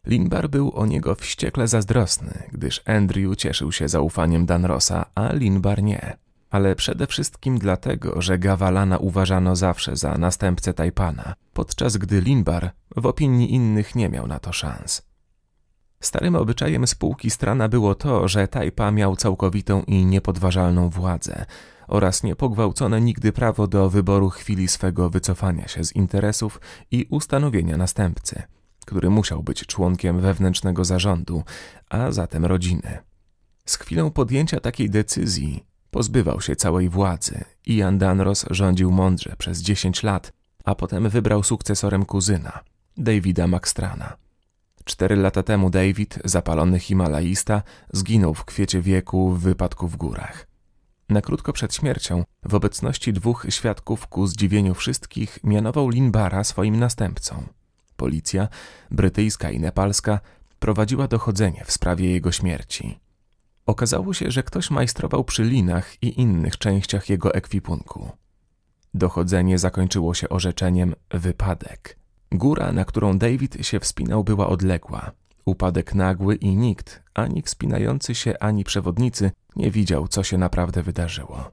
Limbar był o niego wściekle zazdrosny, gdyż Andrew cieszył się zaufaniem Danrosa, a Linbar nie. Ale przede wszystkim dlatego, że Gawalana uważano zawsze za następcę Tajpana, podczas gdy Linbar w opinii innych nie miał na to szans. Starym obyczajem spółki strana było to, że Tajpa miał całkowitą i niepodważalną władzę oraz niepogwałcone nigdy prawo do wyboru chwili swego wycofania się z interesów i ustanowienia następcy – który musiał być członkiem wewnętrznego zarządu, a zatem rodziny. Z chwilą podjęcia takiej decyzji pozbywał się całej władzy i Jan Danros rządził mądrze przez 10 lat, a potem wybrał sukcesorem kuzyna, Davida Maxtrana. Cztery lata temu David, zapalony Himalajista, zginął w kwiecie wieku w wypadku w górach. Na krótko przed śmiercią, w obecności dwóch świadków ku zdziwieniu wszystkich, mianował Linbara swoim następcą – policja brytyjska i nepalska prowadziła dochodzenie w sprawie jego śmierci. Okazało się, że ktoś majstrował przy linach i innych częściach jego ekwipunku. Dochodzenie zakończyło się orzeczeniem wypadek. Góra, na którą David się wspinał, była odległa. Upadek nagły i nikt, ani wspinający się, ani przewodnicy, nie widział, co się naprawdę wydarzyło.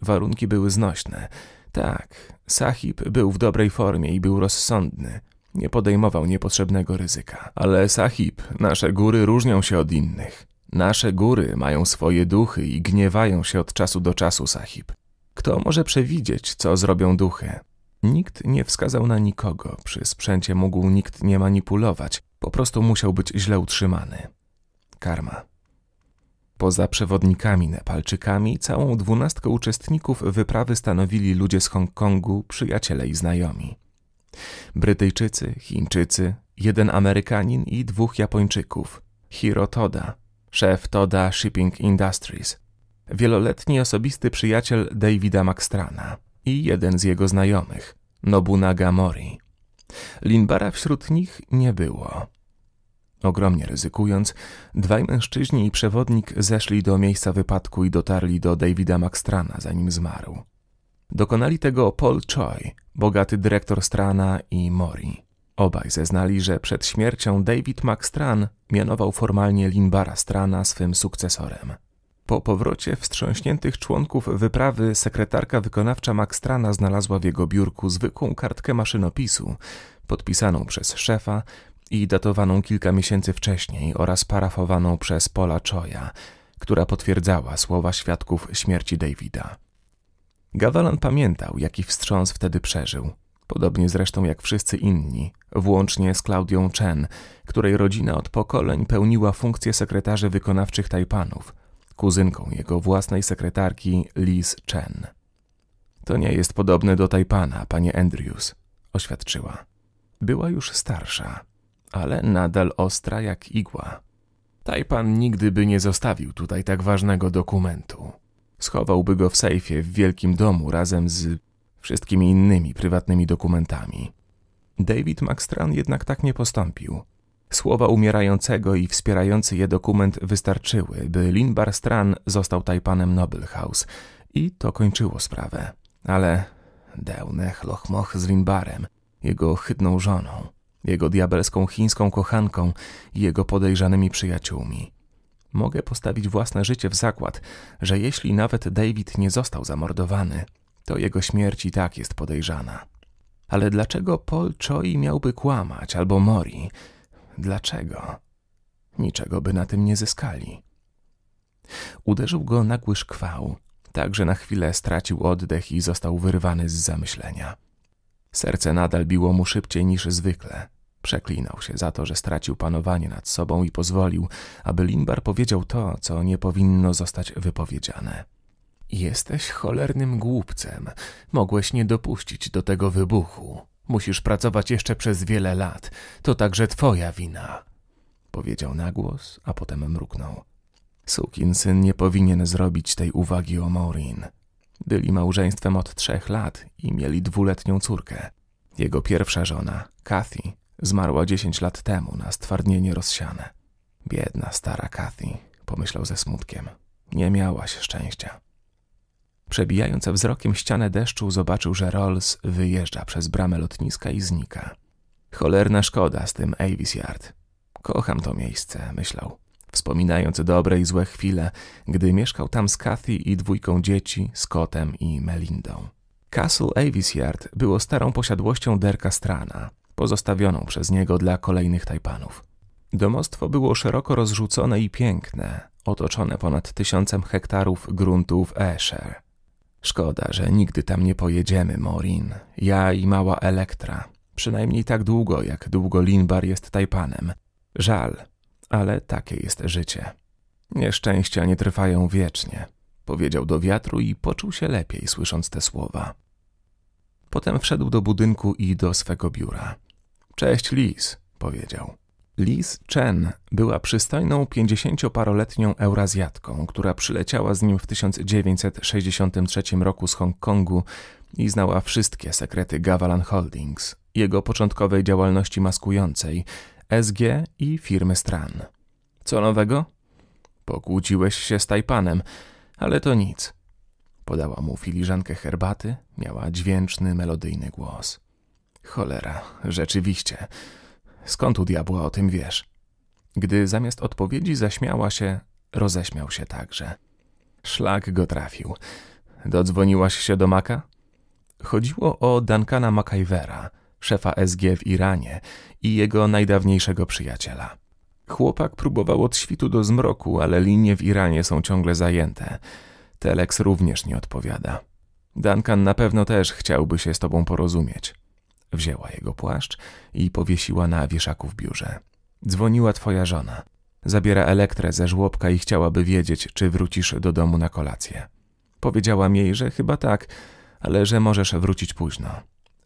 Warunki były znośne. Tak, Sahib był w dobrej formie i był rozsądny nie podejmował niepotrzebnego ryzyka. Ale Sahib, nasze góry różnią się od innych. Nasze góry mają swoje duchy i gniewają się od czasu do czasu, Sahib. Kto może przewidzieć, co zrobią duchy? Nikt nie wskazał na nikogo, przy sprzęcie mógł nikt nie manipulować, po prostu musiał być źle utrzymany. Karma. Poza przewodnikami Nepalczykami, całą dwunastkę uczestników wyprawy stanowili ludzie z Hongkongu, przyjaciele i znajomi. Brytyjczycy, Chińczycy, jeden Amerykanin i dwóch Japończyków. Hiro Toda, szef Toda Shipping Industries, wieloletni osobisty przyjaciel Davida Maxtrana i jeden z jego znajomych, Nobunaga Mori. Linbara wśród nich nie było. Ogromnie ryzykując, dwaj mężczyźni i przewodnik zeszli do miejsca wypadku i dotarli do Davida Maxtrana, zanim zmarł. Dokonali tego Paul Choi, bogaty dyrektor Strana i Mori. Obaj zeznali, że przed śmiercią David McStran mianował formalnie Linbara Strana swym sukcesorem. Po powrocie wstrząśniętych członków wyprawy sekretarka wykonawcza McStrana znalazła w jego biurku zwykłą kartkę maszynopisu, podpisaną przez szefa i datowaną kilka miesięcy wcześniej oraz parafowaną przez Paula Choya, która potwierdzała słowa świadków śmierci Davida. Gawalan pamiętał, jaki wstrząs wtedy przeżył. Podobnie zresztą jak wszyscy inni, włącznie z Klaudią Chen, której rodzina od pokoleń pełniła funkcję sekretarzy wykonawczych Tajpanów, kuzynką jego własnej sekretarki Liz Chen. To nie jest podobne do Tajpana, panie Andrews, oświadczyła. Była już starsza, ale nadal ostra jak igła. Tajpan nigdy by nie zostawił tutaj tak ważnego dokumentu. Schowałby go w sejfie w wielkim domu razem z wszystkimi innymi prywatnymi dokumentami. David Maxtran jednak tak nie postąpił. Słowa umierającego i wspierający je dokument wystarczyły, by Linbar Stran został tajpanem Nobelhaus i to kończyło sprawę. Ale Deunech Lochmoch z Linbarem, jego chydną żoną, jego diabelską chińską kochanką i jego podejrzanymi przyjaciółmi. Mogę postawić własne życie w zakład, że jeśli nawet David nie został zamordowany, to jego śmierć i tak jest podejrzana. Ale dlaczego Paul Choi miałby kłamać albo Mori? Dlaczego? Niczego by na tym nie zyskali. Uderzył go nagły szkwał, tak że na chwilę stracił oddech i został wyrwany z zamyślenia. Serce nadal biło mu szybciej niż zwykle. Przeklinał się za to, że stracił panowanie nad sobą i pozwolił, aby Limbar powiedział to, co nie powinno zostać wypowiedziane. Jesteś cholernym głupcem. Mogłeś nie dopuścić do tego wybuchu. Musisz pracować jeszcze przez wiele lat. To także twoja wina. Powiedział na głos, a potem mruknął. syn nie powinien zrobić tej uwagi o Morin. Byli małżeństwem od trzech lat i mieli dwuletnią córkę. Jego pierwsza żona, Kathy, Zmarła dziesięć lat temu na stwardnienie rozsiane. Biedna stara Kathy, pomyślał ze smutkiem. Nie miałaś szczęścia. Przebijając wzrokiem ścianę deszczu, zobaczył, że Rolls wyjeżdża przez bramę lotniska i znika. Cholerna szkoda z tym Avis Yard. Kocham to miejsce, myślał, wspominając dobre i złe chwile, gdy mieszkał tam z Kathy i dwójką dzieci, Scottem i Melindą. Castle Avis Yard było starą posiadłością Derka Strana, pozostawioną przez niego dla kolejnych Tajpanów. Domostwo było szeroko rozrzucone i piękne, otoczone ponad tysiącem hektarów gruntów Esher. Szkoda, że nigdy tam nie pojedziemy, Morin, ja i mała Elektra, przynajmniej tak długo, jak długo Linbar jest Tajpanem. Żal, ale takie jest życie. Nieszczęścia nie trwają wiecznie, powiedział do wiatru i poczuł się lepiej, słysząc te słowa. Potem wszedł do budynku i do swego biura. Cześć, Liz, powiedział. Liz Chen była przystojną pięćdziesięcioparoletnią Eurazjatką, która przyleciała z nim w 1963 roku z Hongkongu i znała wszystkie sekrety Gavalan Holdings, jego początkowej działalności maskującej, SG i firmy Stran. Co nowego? Pokłóciłeś się z Tajpanem, ale to nic. Podała mu filiżankę herbaty, miała dźwięczny, melodyjny głos. Cholera, rzeczywiście. Skąd u diabła o tym wiesz? Gdy zamiast odpowiedzi zaśmiała się, roześmiał się także. Szlak go trafił. Dodzwoniłaś się do Maka? Chodziło o Duncana McIvera, szefa SG w Iranie i jego najdawniejszego przyjaciela. Chłopak próbował od świtu do zmroku, ale linie w Iranie są ciągle zajęte. Telex również nie odpowiada. Duncan na pewno też chciałby się z tobą porozumieć. Wzięła jego płaszcz i powiesiła na wieszaku w biurze. Dzwoniła twoja żona. Zabiera elektrę ze żłobka i chciałaby wiedzieć, czy wrócisz do domu na kolację. Powiedziałam jej, że chyba tak, ale że możesz wrócić późno.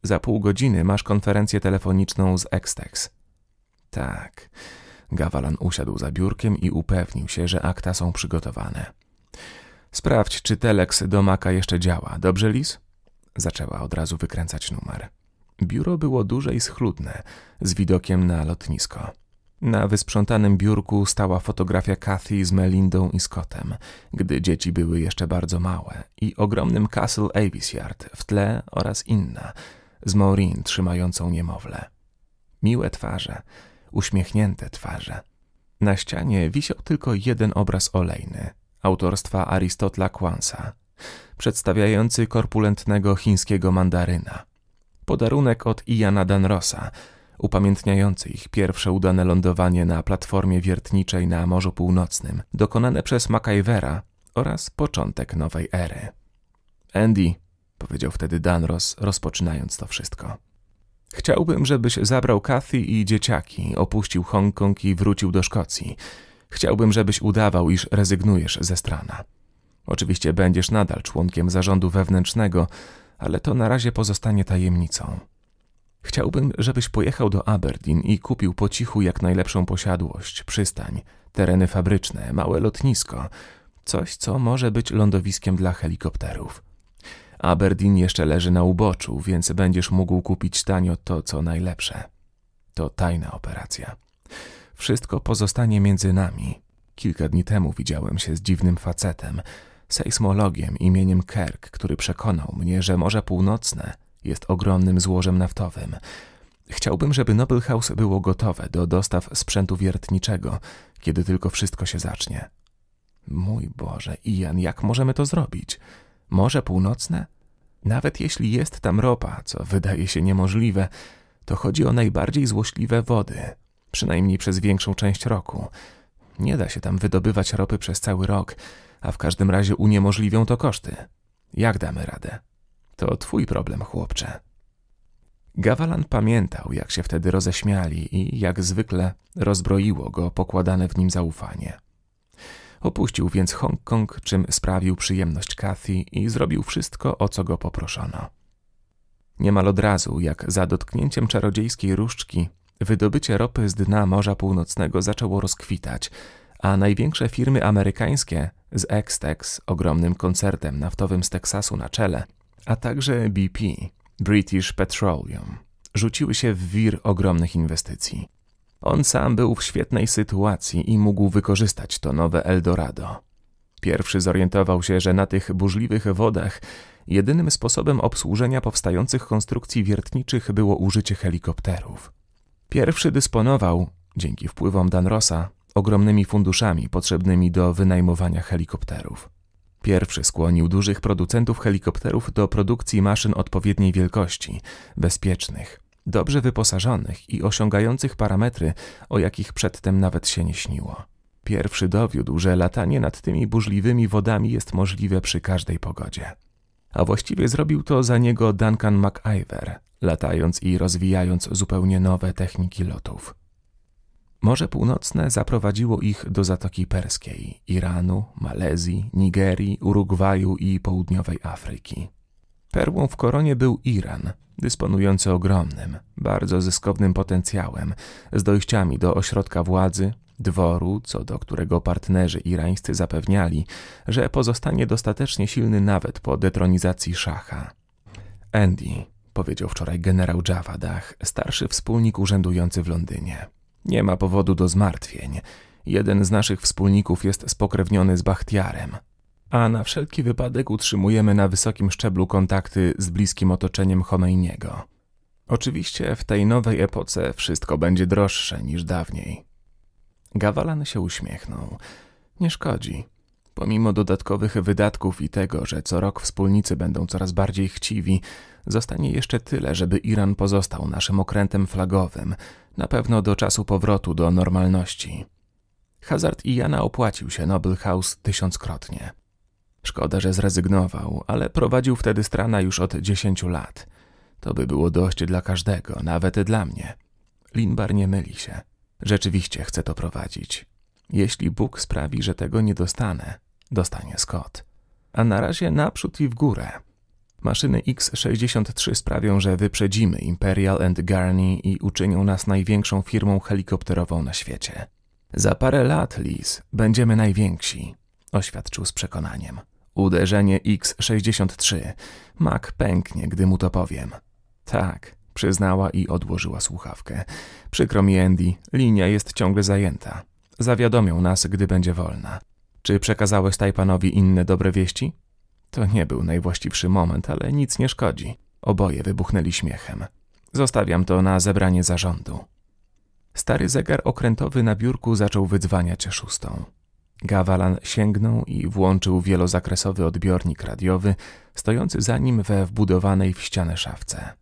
Za pół godziny masz konferencję telefoniczną z Extex. E tak. Gawalan usiadł za biurkiem i upewnił się, że akta są przygotowane. Sprawdź, czy teleks do Maka jeszcze działa, dobrze, Lis? Zaczęła od razu wykręcać numer. Biuro było duże i schludne, z widokiem na lotnisko. Na wysprzątanym biurku stała fotografia Kathy z Melindą i Scottem, gdy dzieci były jeszcze bardzo małe, i ogromnym Castle Avis Yard w tle oraz inna, z Maureen trzymającą niemowlę. Miłe twarze, uśmiechnięte twarze. Na ścianie wisiał tylko jeden obraz olejny, autorstwa Aristotla Kwansa, przedstawiający korpulentnego chińskiego mandaryna. Podarunek od Iana Danrosa, upamiętniający ich pierwsze udane lądowanie na platformie wiertniczej na Morzu Północnym, dokonane przez MacGyvera oraz początek nowej ery. Andy, powiedział wtedy Danros, rozpoczynając to wszystko. Chciałbym, żebyś zabrał Kathy i dzieciaki, opuścił Hongkong i wrócił do Szkocji. Chciałbym, żebyś udawał, iż rezygnujesz ze strana. Oczywiście będziesz nadal członkiem zarządu wewnętrznego, ale to na razie pozostanie tajemnicą. Chciałbym, żebyś pojechał do Aberdeen i kupił po cichu jak najlepszą posiadłość, przystań, tereny fabryczne, małe lotnisko, coś, co może być lądowiskiem dla helikopterów. Aberdeen jeszcze leży na uboczu, więc będziesz mógł kupić tanio to, co najlepsze. To tajna operacja. Wszystko pozostanie między nami. Kilka dni temu widziałem się z dziwnym facetem, sejsmologiem imieniem Kirk, który przekonał mnie, że Morze Północne jest ogromnym złożem naftowym. Chciałbym, żeby Nobelhaus House było gotowe do dostaw sprzętu wiertniczego, kiedy tylko wszystko się zacznie. Mój Boże, Ian, jak możemy to zrobić? Morze Północne? Nawet jeśli jest tam ropa, co wydaje się niemożliwe, to chodzi o najbardziej złośliwe wody, przynajmniej przez większą część roku. Nie da się tam wydobywać ropy przez cały rok, a w każdym razie uniemożliwią to koszty. Jak damy radę? To twój problem, chłopcze. Gawalan pamiętał, jak się wtedy roześmiali i jak zwykle rozbroiło go pokładane w nim zaufanie. Opuścił więc Hongkong, czym sprawił przyjemność Kathy i zrobił wszystko, o co go poproszono. Niemal od razu, jak za dotknięciem czarodziejskiej różdżki, Wydobycie ropy z dna Morza Północnego zaczęło rozkwitać, a największe firmy amerykańskie z Extex, ogromnym koncertem naftowym z Teksasu na czele, a także BP, British Petroleum, rzuciły się w wir ogromnych inwestycji. On sam był w świetnej sytuacji i mógł wykorzystać to nowe Eldorado. Pierwszy zorientował się, że na tych burzliwych wodach jedynym sposobem obsłużenia powstających konstrukcji wiertniczych było użycie helikopterów. Pierwszy dysponował, dzięki wpływom Danrosa, ogromnymi funduszami potrzebnymi do wynajmowania helikopterów. Pierwszy skłonił dużych producentów helikopterów do produkcji maszyn odpowiedniej wielkości, bezpiecznych, dobrze wyposażonych i osiągających parametry, o jakich przedtem nawet się nie śniło. Pierwszy dowiódł, że latanie nad tymi burzliwymi wodami jest możliwe przy każdej pogodzie. A właściwie zrobił to za niego Duncan MacIver, latając i rozwijając zupełnie nowe techniki lotów. Morze Północne zaprowadziło ich do Zatoki Perskiej, Iranu, Malezji, Nigerii, Urugwaju i południowej Afryki. Perłą w koronie był Iran, dysponujący ogromnym, bardzo zyskownym potencjałem, z dojściami do ośrodka władzy, dworu, co do którego partnerzy irańscy zapewniali, że pozostanie dostatecznie silny nawet po detronizacji szacha. Andy, powiedział wczoraj generał Javadach, starszy wspólnik urzędujący w Londynie. Nie ma powodu do zmartwień. Jeden z naszych wspólników jest spokrewniony z Bachtiarem. A na wszelki wypadek utrzymujemy na wysokim szczeblu kontakty z bliskim otoczeniem Homeiniego. Oczywiście w tej nowej epoce wszystko będzie droższe niż dawniej. Gawalan się uśmiechnął. Nie szkodzi. Pomimo dodatkowych wydatków i tego, że co rok wspólnicy będą coraz bardziej chciwi, zostanie jeszcze tyle, żeby Iran pozostał naszym okrętem flagowym, na pewno do czasu powrotu do normalności. Hazard i Jana opłacił się Nobel House tysiąckrotnie. Szkoda, że zrezygnował, ale prowadził wtedy strana już od dziesięciu lat. To by było dość dla każdego, nawet dla mnie. Linbar nie myli się. Rzeczywiście chce to prowadzić. Jeśli Bóg sprawi, że tego nie dostanę, dostanie Scott. A na razie naprzód i w górę. Maszyny X-63 sprawią, że wyprzedzimy Imperial and Garney i uczynią nas największą firmą helikopterową na świecie. Za parę lat, Liz, będziemy najwięksi, oświadczył z przekonaniem. Uderzenie X-63. Mac pęknie, gdy mu to powiem. Tak, przyznała i odłożyła słuchawkę. Przykro mi, Andy, linia jest ciągle zajęta. Zawiadomią nas, gdy będzie wolna. Czy przekazałeś Tajpanowi inne dobre wieści? To nie był najwłaściwszy moment, ale nic nie szkodzi. Oboje wybuchnęli śmiechem. Zostawiam to na zebranie zarządu. Stary zegar okrętowy na biurku zaczął wydzwaniać szóstą. Gawalan sięgnął i włączył wielozakresowy odbiornik radiowy, stojący za nim we wbudowanej w ścianę szafce.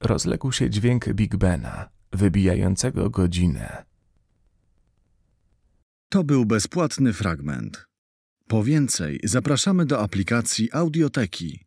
Rozległ się dźwięk Big Bena, wybijającego godzinę. To był bezpłatny fragment. Po więcej zapraszamy do aplikacji Audioteki.